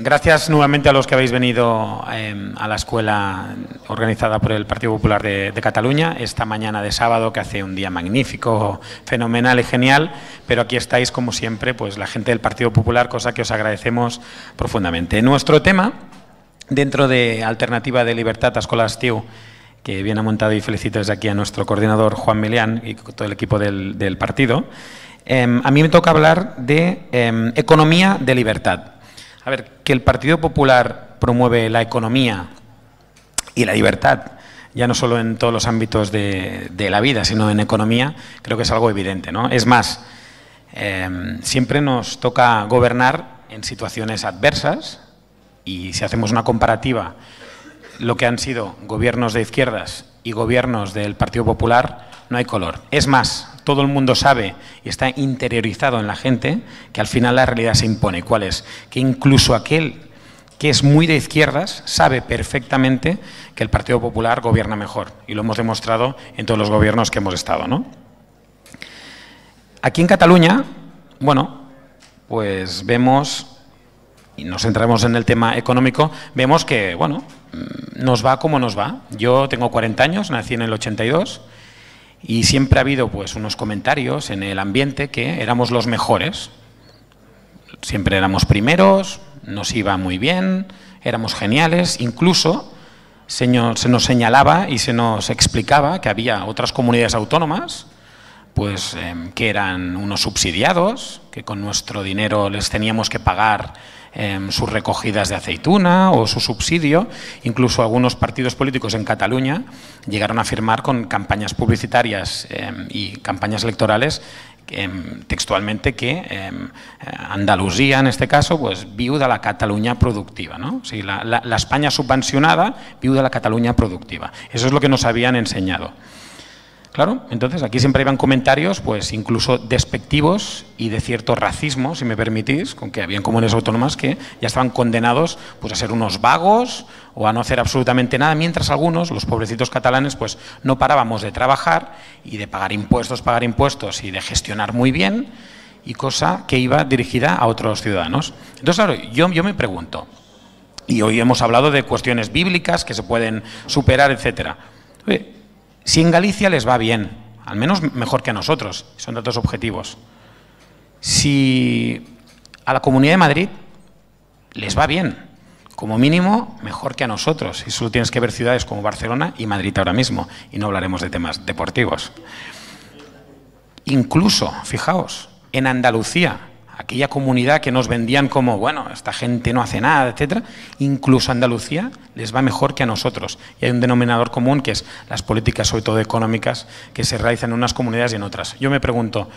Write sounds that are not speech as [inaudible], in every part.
gracias nuevamente a los que habéis venido em, a la escuela organizada por el Partido Popular de, Cataluña esta mañana de sábado, que hace un día magnífico, fenomenal y genial, pero aquí estáis, como siempre, pues la gente del Partido Popular, cosa que os agradecemos profundamente. Nuestro tema, dentro de Alternativa de Libertad a TIU, que viene montado y felicito desde aquí a nuestro coordinador Juan Milián y todo el equipo del, partido, em, a mí me toca hablar de em, economía de libertad. A ver, que el Partido Popular promueve la economía y la libertad, ya no solo en todos los ámbitos de, la vida, sino en economía, creo que es algo evidente. ¿no? Es más, em, siempre nos toca gobernar en situaciones adversas y si hacemos una comparativa, lo que han sido gobiernos de izquierdas y gobiernos del Partido Popular, no hay color. Es más, todo el mundo sabe y está interiorizado en la gente, que al final la realidad se impone. ¿Cuál es? Que incluso aquel que es muy de izquierdas, sabe perfectamente que el Partido Popular gobierna mejor. Y lo hemos demostrado en todos los gobiernos que hemos estado. Aquí en Cataluña, bueno, pues vemos, y nos centramos en el tema económico, vemos que, bueno, mm, nos va como nos va. Yo tengo 40 años, nací en el 82 y siempre ha habido pues unos comentarios en el ambiente que éramos los mejores. Siempre éramos primeros, nos iba muy bien, éramos geniales, incluso se nos señalaba y se nos explicaba que había otras comunidades autónomas pues em, que eran unos subsidiados, que con nuestro dinero les teníamos que pagar Em, sus recogidas de aceituna o su subsidio. Incluso algunos partidos políticos en Cataluña llegaron a firmar con campañas publicitarias em, y campañas electorales em, textualmente que Andalucía, en este caso, pues viuda la Cataluña productiva, ¿no? la, la España subvencionada, viuda la Cataluña productiva. Eso es lo que nos habían enseñado. Claro, entonces aquí siempre iban comentarios, pues incluso despectivos y de cierto racismo, si me permitís, con que habían comunes autónomas que ya estaban condenados pues, a ser unos vagos o a no hacer absolutamente nada, mientras algunos, los pobrecitos catalanes, pues no parábamos de trabajar y de pagar impuestos, pagar impuestos y de gestionar muy bien, y cosa que iba dirigida a otros ciudadanos. Entonces, claro, yo, me pregunto, y hoy hemos hablado de cuestiones bíblicas que se pueden superar, etcétera. Si en Galicia les va bien, al menos mejor que a nosotros, son datos objetivos. Si a la Comunidad de Madrid les va bien, como mínimo mejor que a nosotros. Y solo tienes que ver ciudades como Barcelona y Madrid ahora mismo, y no hablaremos de temas deportivos. Incluso, fijaos, en Andalucía, aquella comunidad que nos vendían como, bueno, esta gente no hace nada, etcétera, incluso Andalucía les va mejor que a nosotros. Y hay un denominador común que es las políticas, sobre todo económicas, que se realizan en unas comunidades y en otras. Yo me pregunto,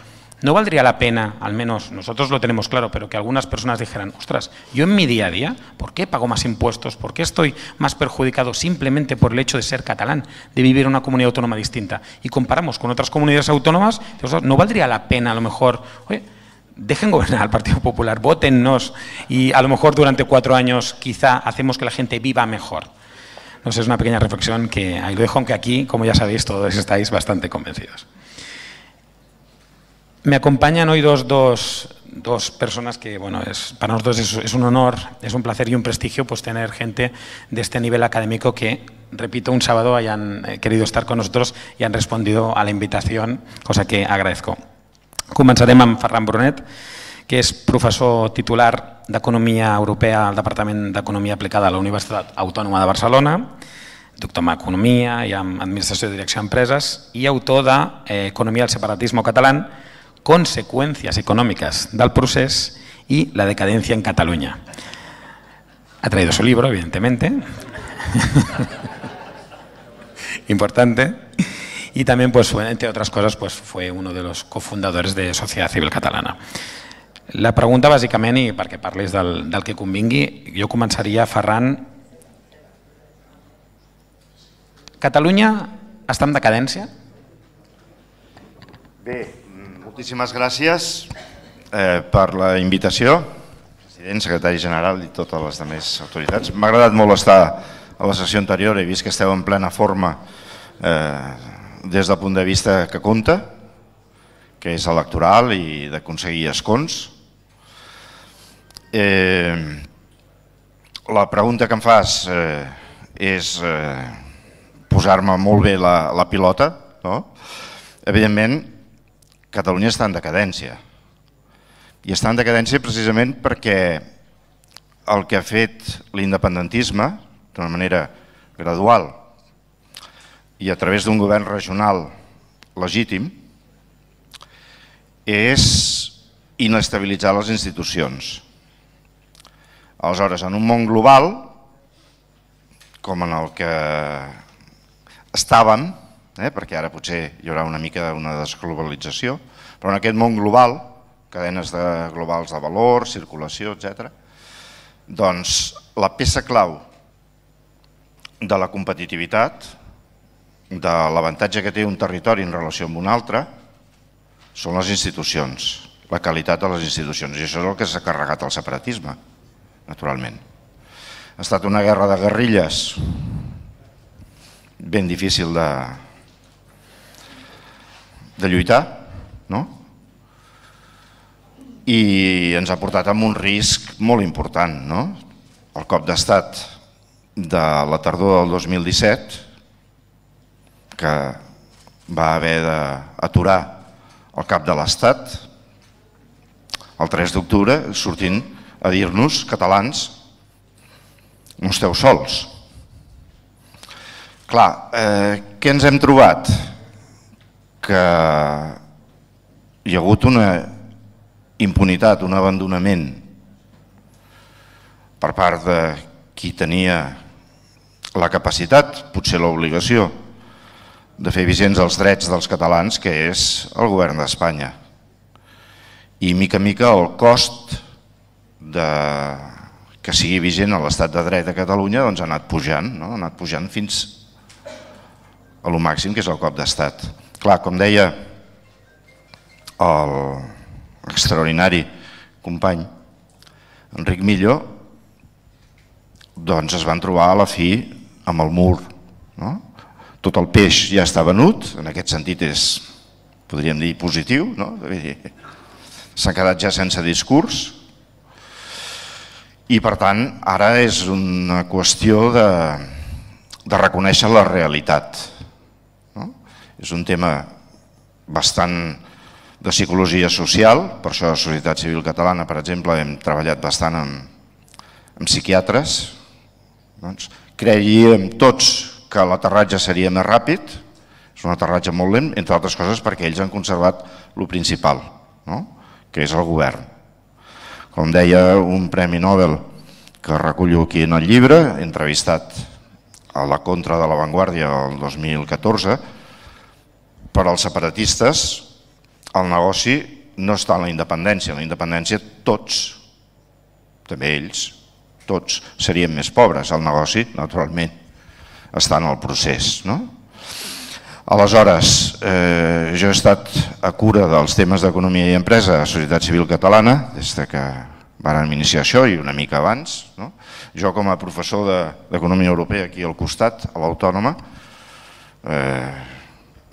¿no valdría la pena, al menos nosotros lo tenemos claro, pero que algunas personas dijeran, ostras, yo en mi día a día, ¿por qué pago más impuestos? ¿Por qué estoy más perjudicado simplemente por el hecho de ser catalán, de vivir en una comunidad autónoma distinta? Y comparamos con otras comunidades autónomas, ¿no valdría la pena a lo mejor, dejen gobernar al Partido Popular, votennos y a lo mejor durante cuatro años quizá hacemos que la gente viva mejor. No es una pequeña reflexión que ahí lo dejo, aunque aquí, como ya sabéis, todos estáis bastante convencidos. Me acompañan hoy dos, personas que, bueno, es, para nosotros es, es, un honor, es un placer y un prestigio pues, tener gente de este nivel académico que, repito, un sábado hayan eh, querido estar con nosotros y han respondido a la invitación, cosa que agradezco. Començarem amb Ferran Brunet, que es profesor titular de Economía Europea al de Economía Aplicada a la Universitat Autònoma de Barcelona, doctor en Economía y en Administració Dirección de Empresas y autor de eh, Economía del separatismo catalán, conseqüències económicas del procés y la decadencia en Cataluña. Ha traído su libro, evidentemente. [laughs] Importante. y también, pues, entre otras cosas, pues, fue uno de los cofundadores de Sociedad Civil Catalana. La pregunta, bàsicament, i perquè parlis del, del que convingui, jo començaria, Ferran. Catalunya està en decadència? Bé, mm, moltíssimes gràcies eh, per la invitació, president, secretari general i totes les altres autoritats. M'ha agradat molt estar a la sessió anterior, he vist que esteu en plena forma eh, des del punt de vista que compta, que és electoral i d'aconseguir escons. Eh, la pregunta que em fas eh, és eh, posar-me molt bé la, la pilota. No? Evidentment, Catalunya està en decadència. I està en decadència precisament perquè el que ha fet l'independentisme, d'una manera gradual, i a través d'un govern regional legítim és inestabilitzar les institucions. Aleshores, en un món global, com en el que estàvem, eh, perquè ara potser hi haurà una mica d'una desglobalització, però en aquest món global, cadenes de globals de valor, circulació, etc. doncs la peça clau de la competitivitat de l'avantatge que té un territori en relació amb un altre són les institucions, la qualitat de les institucions. I això és el que s'ha carregat el separatisme, naturalment. Ha estat una guerra de guerrilles ben difícil de, de lluitar, no? i ens ha portat amb un risc molt important. No? El cop d'estat de la tardor del 2017 que va haver d'aturar el cap de l'Estat el 3 d'octubre sortint a dir-nos, catalans, no esteu sols. Clar, eh, què ens hem trobat? Que hi ha hagut una impunitat, un abandonament per part de qui tenia la capacitat, potser l'obligació, de fer vigents els drets dels catalans, que és el govern d'Espanya. I mica a mica el cost de... que sigui vigent a l'estat de dret de Catalunya doncs, ha anat pujant, no? ha anat pujant fins a lo màxim que és el cop d'estat. Clar, com deia el extraordinari company Enric Milló, doncs es van trobar a la fi amb el mur, no? tot el peix ja està venut, en aquest sentit és, podríem dir, positiu, no? s'ha quedat ja sense discurs, i per tant ara és una qüestió de, de reconèixer la realitat. No? És un tema bastant de psicologia social, per això a la Societat Civil Catalana, per exemple, hem treballat bastant amb, amb psiquiatres, doncs, creiem tots que l'aterratge seria més ràpid, és un aterratge molt lent, entre altres coses perquè ells han conservat el principal, no? que és el govern. Com deia un Premi Nobel que recullo aquí en el llibre, entrevistat a la contra de l'avantguàrdia el 2014, per als separatistes el negoci no està en la independència, en la independència tots, també ells, tots serien més pobres al negoci, naturalment, està en el procés. No? Aleshores, eh, jo he estat a cura dels temes d'economia i empresa a Societat Civil Catalana, des de que van iniciar això i una mica abans. No? Jo com a professor d'Economia de, Europea aquí al costat, a l'Autònoma, eh,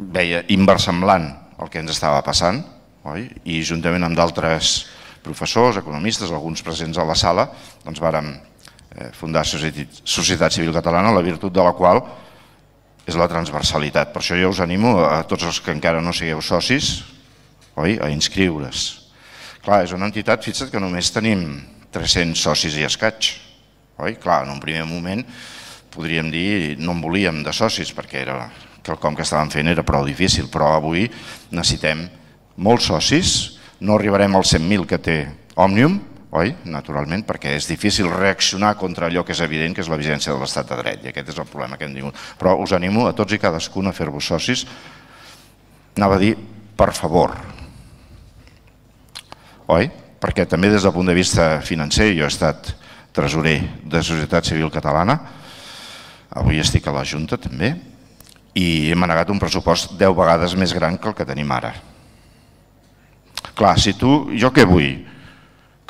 veia inversemblant el que ens estava passant, oi? i juntament amb d'altres professors, economistes, alguns presents a la sala, doncs vàrem Eh, fundar Societat Civil Catalana, la virtut de la qual és la transversalitat. Per això jo us animo a tots els que encara no sigueu socis oi, a inscriure's. Clar, és una entitat, fixa't que només tenim 300 socis i escaig. Oi? Clar, en un primer moment podríem dir no en volíem de socis perquè era quelcom que estàvem fent era prou difícil, però avui necessitem molts socis, no arribarem als 100.000 que té Òmnium, oi? Naturalment, perquè és difícil reaccionar contra allò que és evident, que és la vigència de l'estat de dret, i aquest és el problema que hem tingut. Però us animo a tots i cadascun a fer-vos socis. Anava a dir, per favor, oi? Perquè també des del punt de vista financer, jo he estat tresorer de Societat Civil Catalana, avui estic a la Junta també, i hem negat un pressupost 10 vegades més gran que el que tenim ara. Clar, si tu, jo què vull?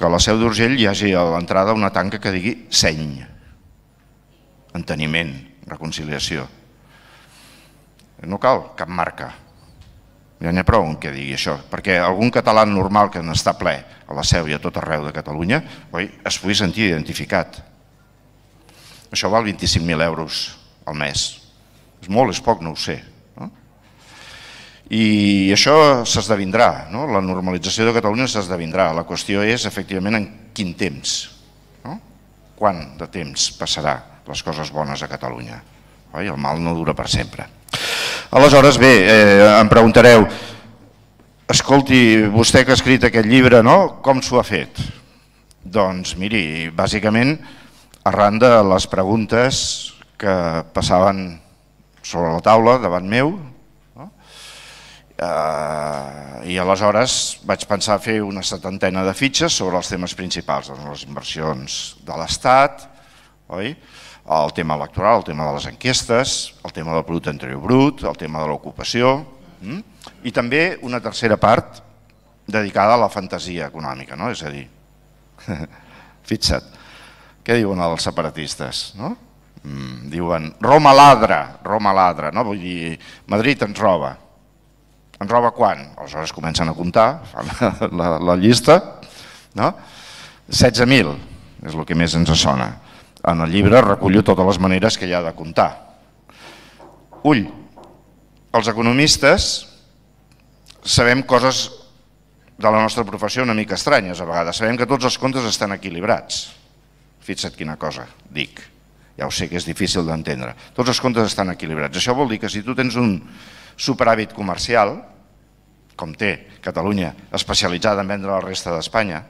que a la seu d'Urgell hi hagi a l'entrada una tanca que digui seny, enteniment, reconciliació. No cal cap marca. Ja n'hi ha prou que digui això, perquè algun català normal que n'està ple a la seu i a tot arreu de Catalunya oi, es pugui sentir identificat. Això val 25.000 euros al mes. És molt, és poc, no ho sé. I això s'esdevindrà, no? la normalització de Catalunya s'esdevindrà. La qüestió és, efectivament, en quin temps, no? quant de temps passarà les coses bones a Catalunya. Oi? El mal no dura per sempre. Aleshores, bé, eh, em preguntareu, escolti, vostè que ha escrit aquest llibre, no? com s'ho ha fet? Doncs miri, bàsicament, arran de les preguntes que passaven sobre la taula davant meu, Eh, I aleshores vaig pensar fer una setantena de fitxes sobre els temes principals, doncs les inversions de l'Estat, oi? el tema electoral, el tema de les enquestes, el tema del producte interior brut, el tema de l'ocupació, hm? i també una tercera part dedicada a la fantasia econòmica, no? és a dir, [laughs] fixa't, què diuen els separatistes? No? Mm, diuen Roma ladra, Roma ladra, no? vull dir, Madrid ens roba, en roba quan? Aleshores comencen a comptar, fan la, [laughs] la, la llista, no? 16.000 és el que més ens sona. En el llibre recullo totes les maneres que hi ha de comptar. Ull, els economistes sabem coses de la nostra professió una mica estranyes a vegades. Sabem que tots els comptes estan equilibrats. Fixa't quina cosa dic. Ja ho sé que és difícil d'entendre. Tots els comptes estan equilibrats. Això vol dir que si tu tens un, superàvit comercial, com té Catalunya, especialitzada en vendre la resta d'Espanya,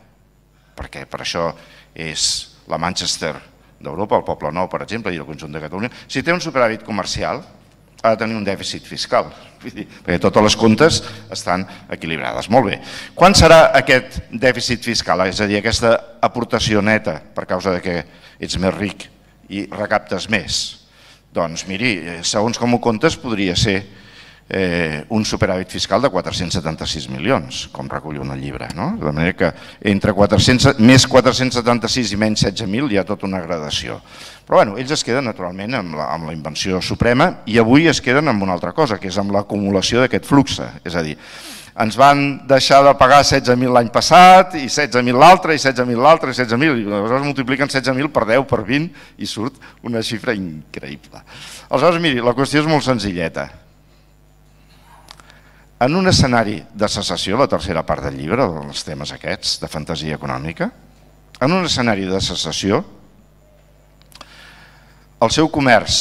perquè per això és la Manchester d'Europa, el Poble Nou, per exemple, i el conjunt de Catalunya, si té un superàvit comercial, ha de tenir un dèficit fiscal, perquè totes les comptes estan equilibrades. Molt bé. Quan serà aquest dèficit fiscal, és a dir, aquesta aportació neta per causa de que ets més ric i recaptes més? Doncs miri, eh, segons com ho comptes podria ser eh, un superàvit fiscal de 476 milions, com recull un llibre. No? De manera que entre 400, més 476 i menys 16.000 hi ha tota una gradació. Però bueno, ells es queden naturalment amb la, amb la invenció suprema i avui es queden amb una altra cosa, que és amb l'acumulació d'aquest flux. És a dir, ens van deixar de pagar 16.000 l'any passat i 16.000 l'altre i 16.000 l'altre i 16.000 i aleshores multipliquen 16.000 per 10 per 20 i surt una xifra increïble. Aleshores, miri, la qüestió és molt senzilleta en un escenari de cessació, la tercera part del llibre, dels temes aquests, de fantasia econòmica, en un escenari de cessació, el seu comerç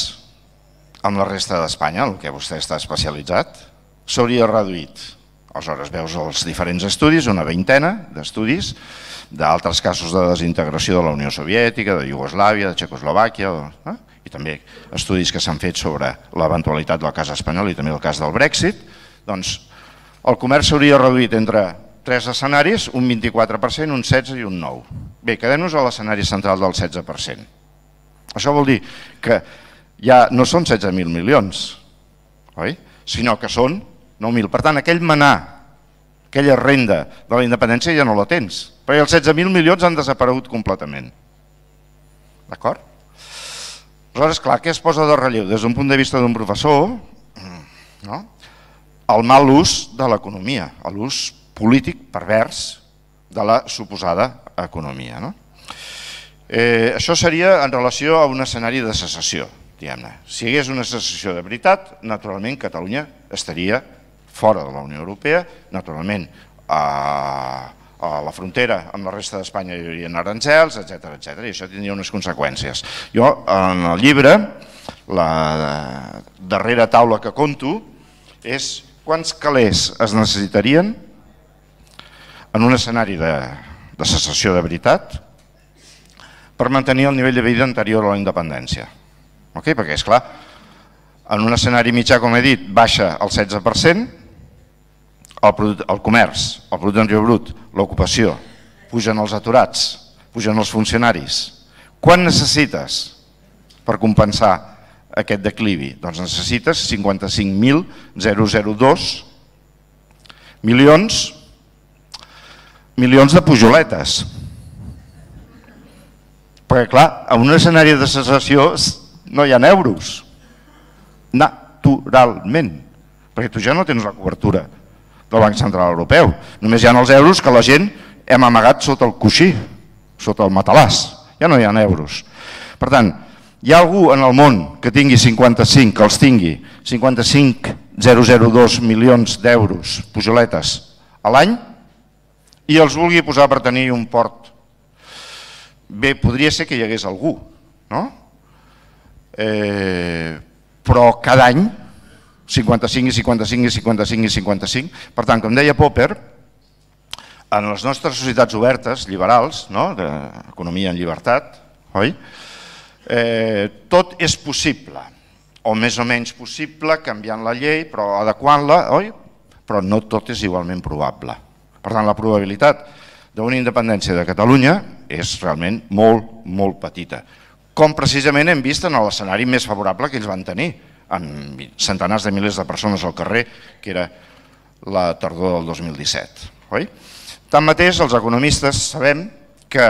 amb la resta d'Espanya, el que vostè està especialitzat, s'hauria reduït. Aleshores veus els diferents estudis, una veintena d'estudis, d'altres casos de desintegració de la Unió Soviètica, de Iugoslàvia, de Txecoslovàquia, eh? i també estudis que s'han fet sobre l'eventualitat del cas espanyol i també el cas del Brexit, doncs el comerç s'hauria reduït entre tres escenaris, un 24%, un 16% i un 9%. Bé, quedem-nos a l'escenari central del 16%. Això vol dir que ja no són 16.000 milions, oi? sinó que són 9.000. Per tant, aquell manar, aquella renda de la independència ja no la tens, perquè els 16.000 milions han desaparegut completament. D'acord? Aleshores, clar, què es posa de relleu? Des d'un punt de vista d'un professor, no? el mal ús de l'economia, l'ús polític pervers de la suposada economia. No? Eh, això seria en relació a un escenari de secessió, diguem-ne. Si hi hagués una secessió de veritat, naturalment Catalunya estaria fora de la Unió Europea, naturalment a, a la frontera amb la resta d'Espanya hi haurien aranzels, etc etc. i això tindria unes conseqüències. Jo, en el llibre, la darrera taula que conto és quants calés es necessitarien en un escenari de, de cessació de veritat per mantenir el nivell de vida anterior a la independència. Okay? Perquè, és clar, en un escenari mitjà, com he dit, baixa el 16%, el, producte, el comerç, el producte interior brut, l'ocupació, pugen els aturats, pugen els funcionaris. Quan necessites per compensar aquest declivi? Doncs necessites 55.002 milions milions de pujoletes. Perquè, clar, en un escenari de cessació no hi ha euros. Naturalment. Perquè tu ja no tens la cobertura del Banc Central Europeu. Només hi ha els euros que la gent hem amagat sota el coixí, sota el matalàs. Ja no hi ha euros. Per tant, hi ha algú en el món que tingui 55, que els tingui, 55,002 milions d'euros, pujoletes, a l'any, i els vulgui posar per tenir un port. Bé, podria ser que hi hagués algú, no? Eh, però cada any, 55 i 55 i 55 i 55, per tant, com deia Popper, en les nostres societats obertes, liberals, no? d'economia en llibertat, oi? Eh, tot és possible, o més o menys possible, canviant la llei, però adequant-la, oi? Però no tot és igualment probable. Per tant, la probabilitat d'una independència de Catalunya és realment molt, molt petita. Com precisament hem vist en l'escenari més favorable que ells van tenir, amb centenars de milers de persones al carrer, que era la tardor del 2017. Oi? Tanmateix, els economistes sabem que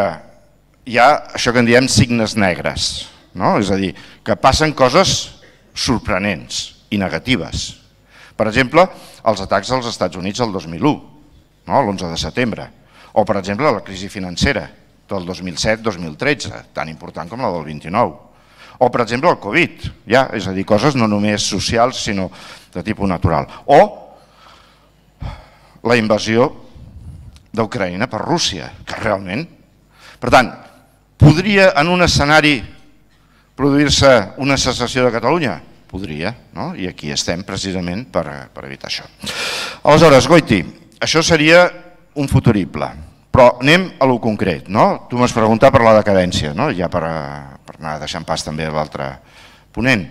hi ha això que en diem signes negres, no? és a dir, que passen coses sorprenents i negatives. Per exemple, els atacs als Estats Units el 2001, no? l'11 de setembre, o per exemple la crisi financera del 2007-2013, tan important com la del 29, o per exemple el Covid, ja, és a dir, coses no només socials sinó de tipus natural, o la invasió d'Ucraïna per Rússia, que realment... Per tant, Podria en un escenari produir-se una secessió de Catalunya? Podria, no? i aquí estem precisament per, per evitar això. Aleshores, Goiti, això seria un futurible, però anem a lo concret. No? Tu m'has preguntat per la decadència, no? ja per, per anar deixant pas també a l'altre ponent.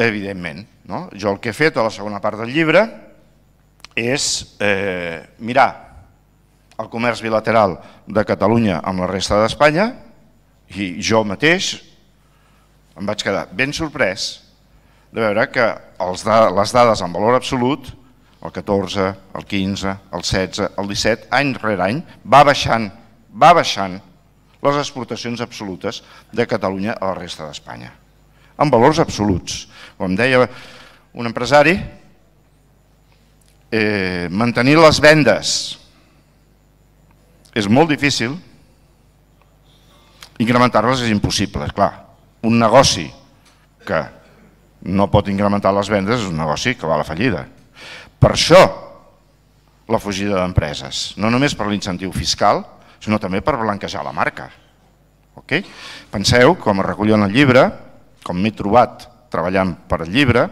Evidentment, no? jo el que he fet a la segona part del llibre és eh, mirar el comerç bilateral de Catalunya amb la resta d'Espanya i jo mateix em vaig quedar ben sorprès de veure que els da les dades en valor absolut, el 14, el 15, el 16, el 17, any rere any, va baixant, va baixant les exportacions absolutes de Catalunya a la resta d'Espanya. En valors absoluts. Com deia un empresari, eh, mantenir les vendes, és molt difícil, incrementar-les és impossible, és clar. Un negoci que no pot incrementar les vendes és un negoci que va a la fallida. Per això la fugida d'empreses, no només per l'incentiu fiscal, sinó també per blanquejar la marca. Okay? Penseu, com es recull en el llibre, com m'he trobat treballant per al llibre,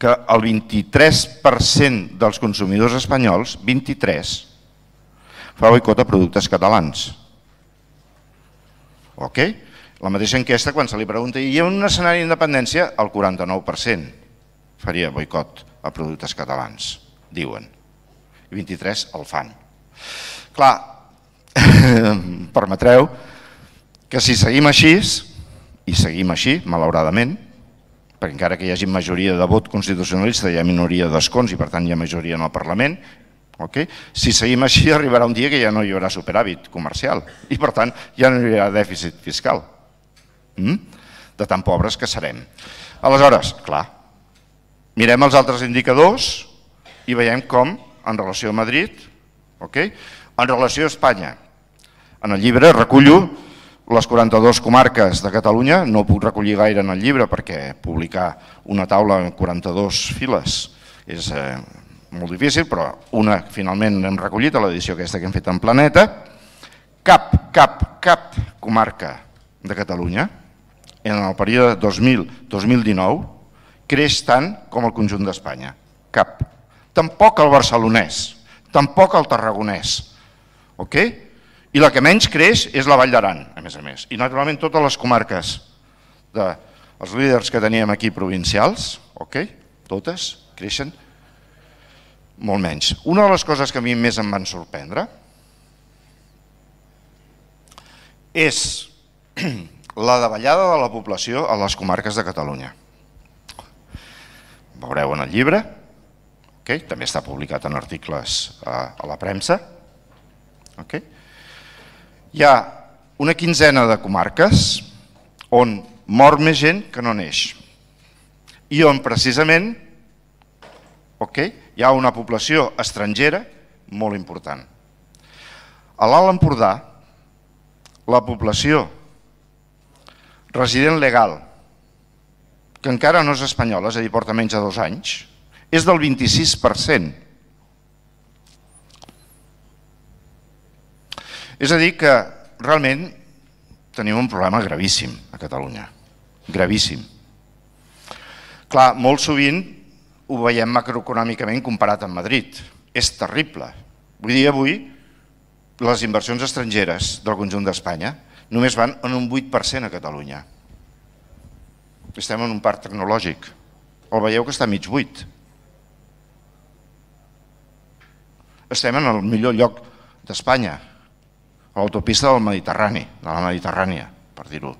que el 23% dels consumidors espanyols, 23%, fa boicot a productes catalans. Ok? La mateixa enquesta, quan se li pregunta hi ha un escenari d'independència, el 49% faria boicot a productes catalans, diuen. I 23 el fan. Clar, [laughs] permetreu que si seguim així, i seguim així, malauradament, perquè encara que hi hagi majoria de vot constitucionalista hi ha minoria d'escons i per tant hi ha majoria en el Parlament Okay? Si seguim així, arribarà un dia que ja no hi haurà superàvit comercial i, per tant, ja no hi haurà dèficit fiscal. Mm? De tan pobres que serem. Aleshores, clar, mirem els altres indicadors i veiem com, en relació a Madrid, okay? en relació a Espanya. En el llibre recullo les 42 comarques de Catalunya, no puc recollir gaire en el llibre perquè publicar una taula en 42 files és eh, molt difícil, però una finalment hem recollit a l'edició aquesta que hem fet en Planeta, cap, cap, cap comarca de Catalunya, en el període 2000-2019, creix tant com el conjunt d'Espanya. Cap. Tampoc el barcelonès, tampoc el tarragonès. Ok? I la que menys creix és la Vall d'Aran, a més a més. I naturalment totes les comarques dels de, els líders que teníem aquí provincials, ok? totes creixen molt menys. Una de les coses que a mi més em van sorprendre és [clears throat] la davallada de la població a les comarques de Catalunya. Veureu en el llibre, okay? també està publicat en articles a, eh, a la premsa. Okay? Hi ha una quinzena de comarques on mor més gent que no neix i on precisament okay, hi ha una població estrangera molt important. A l'Alt Empordà, la població resident legal, que encara no és espanyola, és a dir, porta menys de dos anys, és del 26%. És a dir, que realment tenim un problema gravíssim a Catalunya. Gravíssim. Clar, molt sovint ho veiem macroeconòmicament comparat amb Madrid. És terrible. Vull dir, avui les inversions estrangeres del conjunt d'Espanya només van en un 8% a Catalunya. Estem en un parc tecnològic. El veieu que està mig buit. Estem en el millor lloc d'Espanya, a l'autopista del Mediterrani, de la Mediterrània, per dir-ho.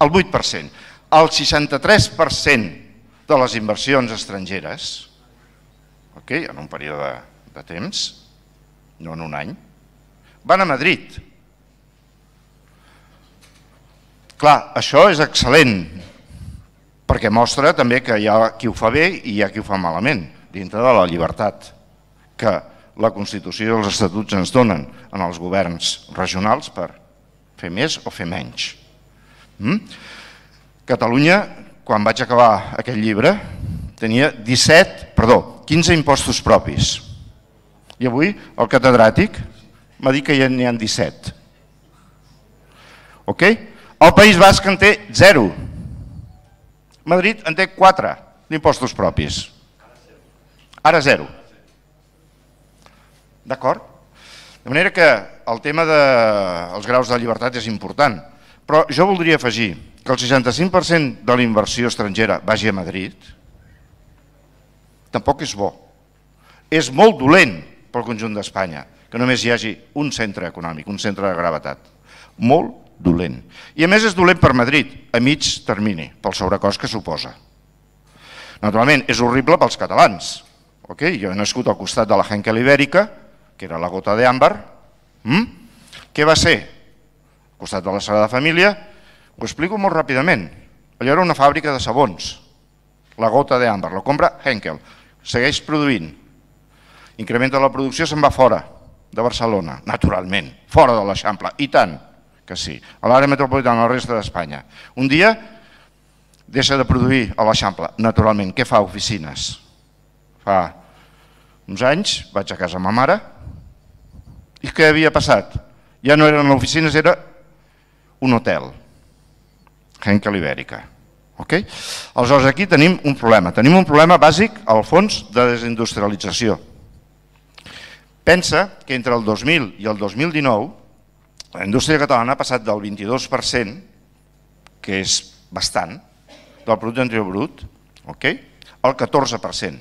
El 8% el 63% de les inversions estrangeres, okay, en un període de temps, no en un any, van a Madrid. Clar, això és excel·lent, perquè mostra també que hi ha qui ho fa bé i hi ha qui ho fa malament, dintre de la llibertat que la Constitució i els estatuts ens donen en els governs regionals per fer més o fer menys. Mm? Catalunya, quan vaig acabar aquest llibre, tenia 17, perdó, 15 impostos propis. I avui el catedràtic m'ha dit que ja n'hi ha 17. Ok? El País Basc en té 0. Madrid en té 4 d'impostos propis. Ara 0. D'acord? De manera que el tema dels de, graus de llibertat és important. Però jo voldria afegir que el 65% de la inversió estrangera vagi a Madrid, tampoc és bo. És molt dolent pel conjunt d'Espanya que només hi hagi un centre econòmic, un centre de gravetat. Molt dolent. I a més és dolent per Madrid, a mig termini, pel sobrecost que suposa. Naturalment, és horrible pels catalans. Okay? Jo he nascut al costat de la Henkel Ibèrica, que era la gota d'àmbar, mm? Hm? què va ser? Al costat de la Sagrada Família, ho explico molt ràpidament. Allò era una fàbrica de sabons, la gota d'àmbar, la compra Henkel, segueix produint, incrementa la producció, se'n va fora de Barcelona, naturalment, fora de l'Eixample, i tant que sí, a l'àrea metropolitana, a la resta d'Espanya. Un dia deixa de produir a l'Eixample, naturalment, què fa oficines? Fa uns anys vaig a casa amb ma mare i què havia passat? Ja no eren oficines, era un hotel. Henkel Ibèrica. Okay? Aleshores, aquí tenim un problema. Tenim un problema bàsic al fons de desindustrialització. Pensa que entre el 2000 i el 2019 la indústria catalana ha passat del 22%, que és bastant, del producte interior brut, okay? al 14%.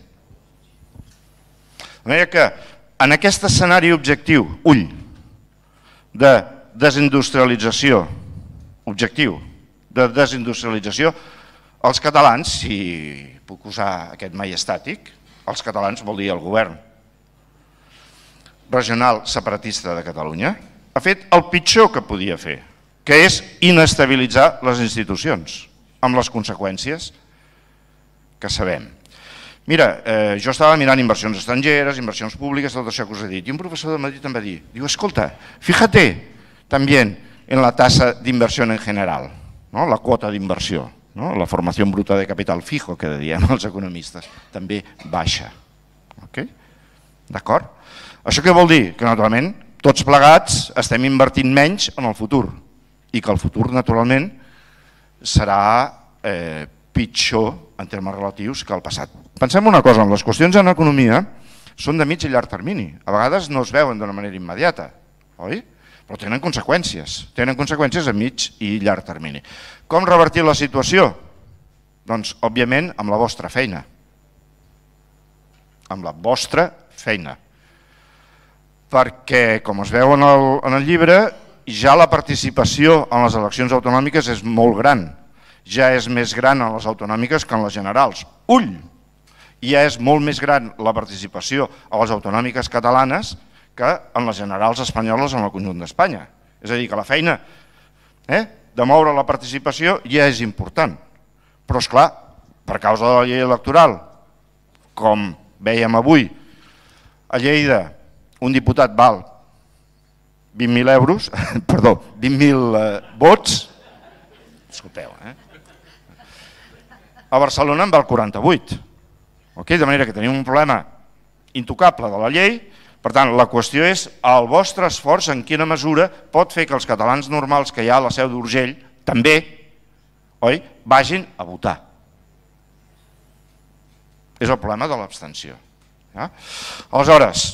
De manera que en aquest escenari objectiu, ull, de desindustrialització objectiu, de desindustrialització, els catalans, si puc usar aquest mai estàtic, els catalans vol dir el govern regional separatista de Catalunya, ha fet el pitjor que podia fer, que és inestabilitzar les institucions, amb les conseqüències que sabem. Mira, eh, jo estava mirant inversions estrangeres, inversions públiques, tot això que us he dit, i un professor de Madrid em va dir, diu, escolta, fíjate també en la tassa d'inversió en general no? la quota d'inversió, no? la formació bruta de capital fijo, que diem els economistes, també baixa. Okay? D'acord? Això què vol dir? Que naturalment tots plegats estem invertint menys en el futur i que el futur naturalment serà eh, pitjor en termes relatius que el passat. Pensem una cosa, les qüestions en economia són de mig i llarg termini, a vegades no es veuen d'una manera immediata, oi? però tenen conseqüències, tenen conseqüències a mig i llarg termini. Com revertir la situació? Doncs, òbviament, amb la vostra feina. Amb la vostra feina. Perquè, com es veu en el, en el llibre, ja la participació en les eleccions autonòmiques és molt gran. Ja és més gran en les autonòmiques que en les generals. Ull! Ja és molt més gran la participació a les autonòmiques catalanes que en les generals espanyoles en el conjunt d'Espanya. És a dir, que la feina eh, de moure la participació ja és important. Però, és clar, per causa de la llei electoral, com veiem avui, a Lleida un diputat val 20.000 euros, [laughs] perdó, 20.000 eh, vots, disculpeu, eh? a Barcelona en val 48. Okay? De manera que tenim un problema intocable de la llei per tant, la qüestió és el vostre esforç en quina mesura pot fer que els catalans normals que hi ha a la seu d'Urgell també oi, vagin a votar. És el problema de l'abstenció. Ja? Eh? Aleshores,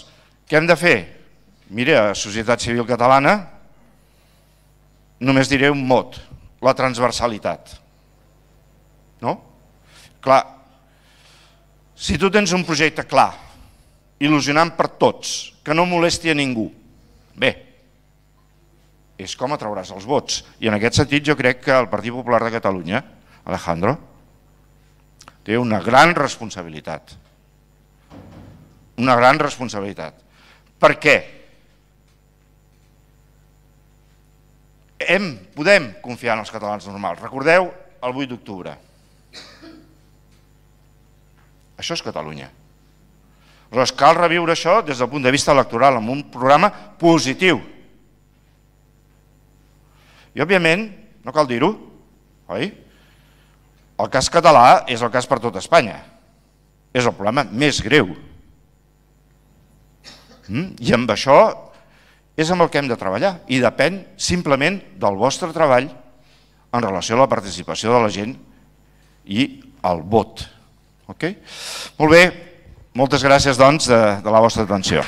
què hem de fer? Mira, a Societat Civil Catalana només diré un mot, la transversalitat. No? Clar, si tu tens un projecte clar, il·lusionant per tots, que no molesti a ningú. Bé, és com atrauràs els vots. I en aquest sentit jo crec que el Partit Popular de Catalunya, Alejandro, té una gran responsabilitat. Una gran responsabilitat. Per què? Hem, podem confiar en els catalans normals. Recordeu el 8 d'octubre. Això és Catalunya. Aleshores, cal reviure això des del punt de vista electoral, amb un programa positiu. I, òbviament, no cal dir-ho, oi? El cas català és el cas per tot Espanya. És el problema més greu. Mm? I amb això és amb el que hem de treballar i depèn simplement del vostre treball en relació a la participació de la gent i al vot. Okay? Molt bé, moltes gràcies, doncs, de, de la vostra atenció.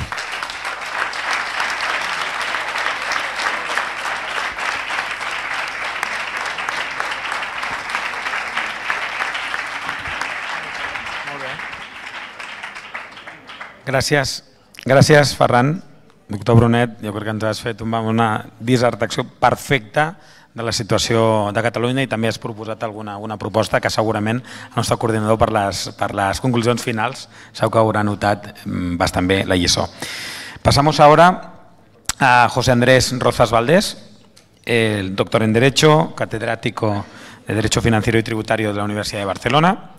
Gràcies. Gràcies, Ferran. Doctor Brunet, jo crec que ens has fet una dissertació perfecta de la situación de Cataluña y también es proposat alguna, alguna proposta que seguramente el nostre coordinador per las per les conclusions finals segur que notat mm, bastant bé la lliçó. Pasamos ahora a José Andrés Rozas Valdés, el doctor en Derecho, catedrático de Derecho Financiero y Tributario de la Universidad de Barcelona,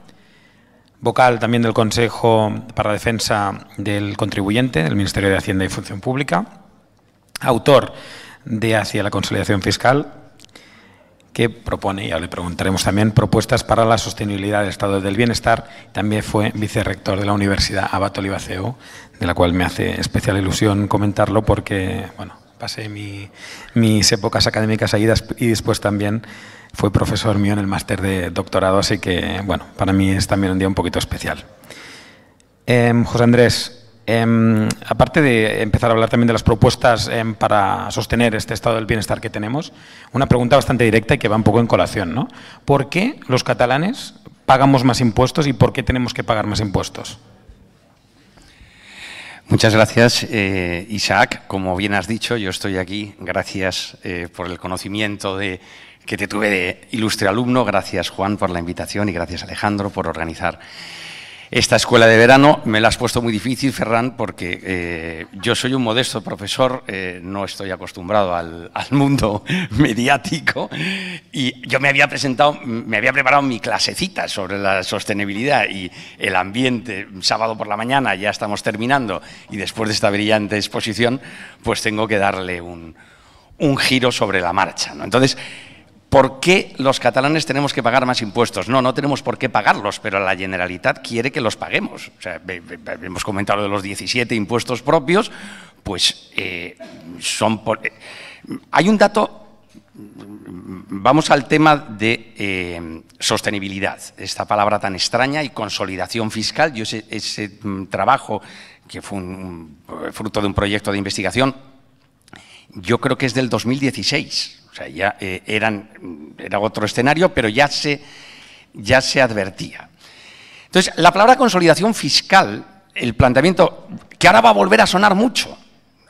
vocal también del Consejo para la Defensa del Contribuyente del Ministerio de Hacienda y Función Pública, autor de Hacia la Consolidación Fiscal, que propone, ya le preguntaremos también, propuestas para la sostenibilidad del estado del bienestar. También fue vicerrector de la Universidad Abato Olivaceo, de la cual me hace especial ilusión comentarlo porque, bueno, pasé mis épocas académicas ahí y después también fue profesor mío en el máster de doctorado, así que, bueno, para mí es también un día un poquito especial. Em, José Andrés, Em, aparte de empezar a hablar también de las propuestas em, para sostener este estado del bienestar que tenemos, una pregunta bastante directa y que va un poco en colación. ¿no? ¿Por qué los catalanes pagamos más impuestos y por qué tenemos que pagar más impuestos? Muchas gracias, eh, Isaac. Como bien has dicho, yo estoy aquí. Gracias eh, por el conocimiento de, que te tuve de ilustre alumno. Gracias, Juan, por la invitación y gracias, Alejandro, por organizar esta escuela de verano. Me la has puesto muy difícil, Ferran, porque eh, yo soy un modesto profesor, eh, no estoy acostumbrado al, al, mundo [laughs] mediático y yo me había presentado, me había preparado mi clasecita sobre la sostenibilidad y el ambiente. Sábado por la mañana ya estamos terminando y después de esta brillante exposición, pues tengo que darle un, un giro sobre la marcha. ¿no? Entonces, ¿Por qué los catalanes tenemos que pagar más impuestos? No, no tenemos por qué pagarlos, pero la Generalitat quiere que los paguemos. hemos comentado de los 17 impuestos propios, pues eh, son... Eh, hay un dato Vamos al tema de eh, sostenibilidad, esta palabra tan extraña y consolidación fiscal. Yo ese, mm, trabajo, que fue fruto de un proyecto de investigación, yo creo que es del 2016, sea, ya eh, eran, mm, era otro escenario, pero ya se, advertía. Entonces, la palabra consolidación fiscal, el planteamiento, que ahora va a volver a sonar mucho,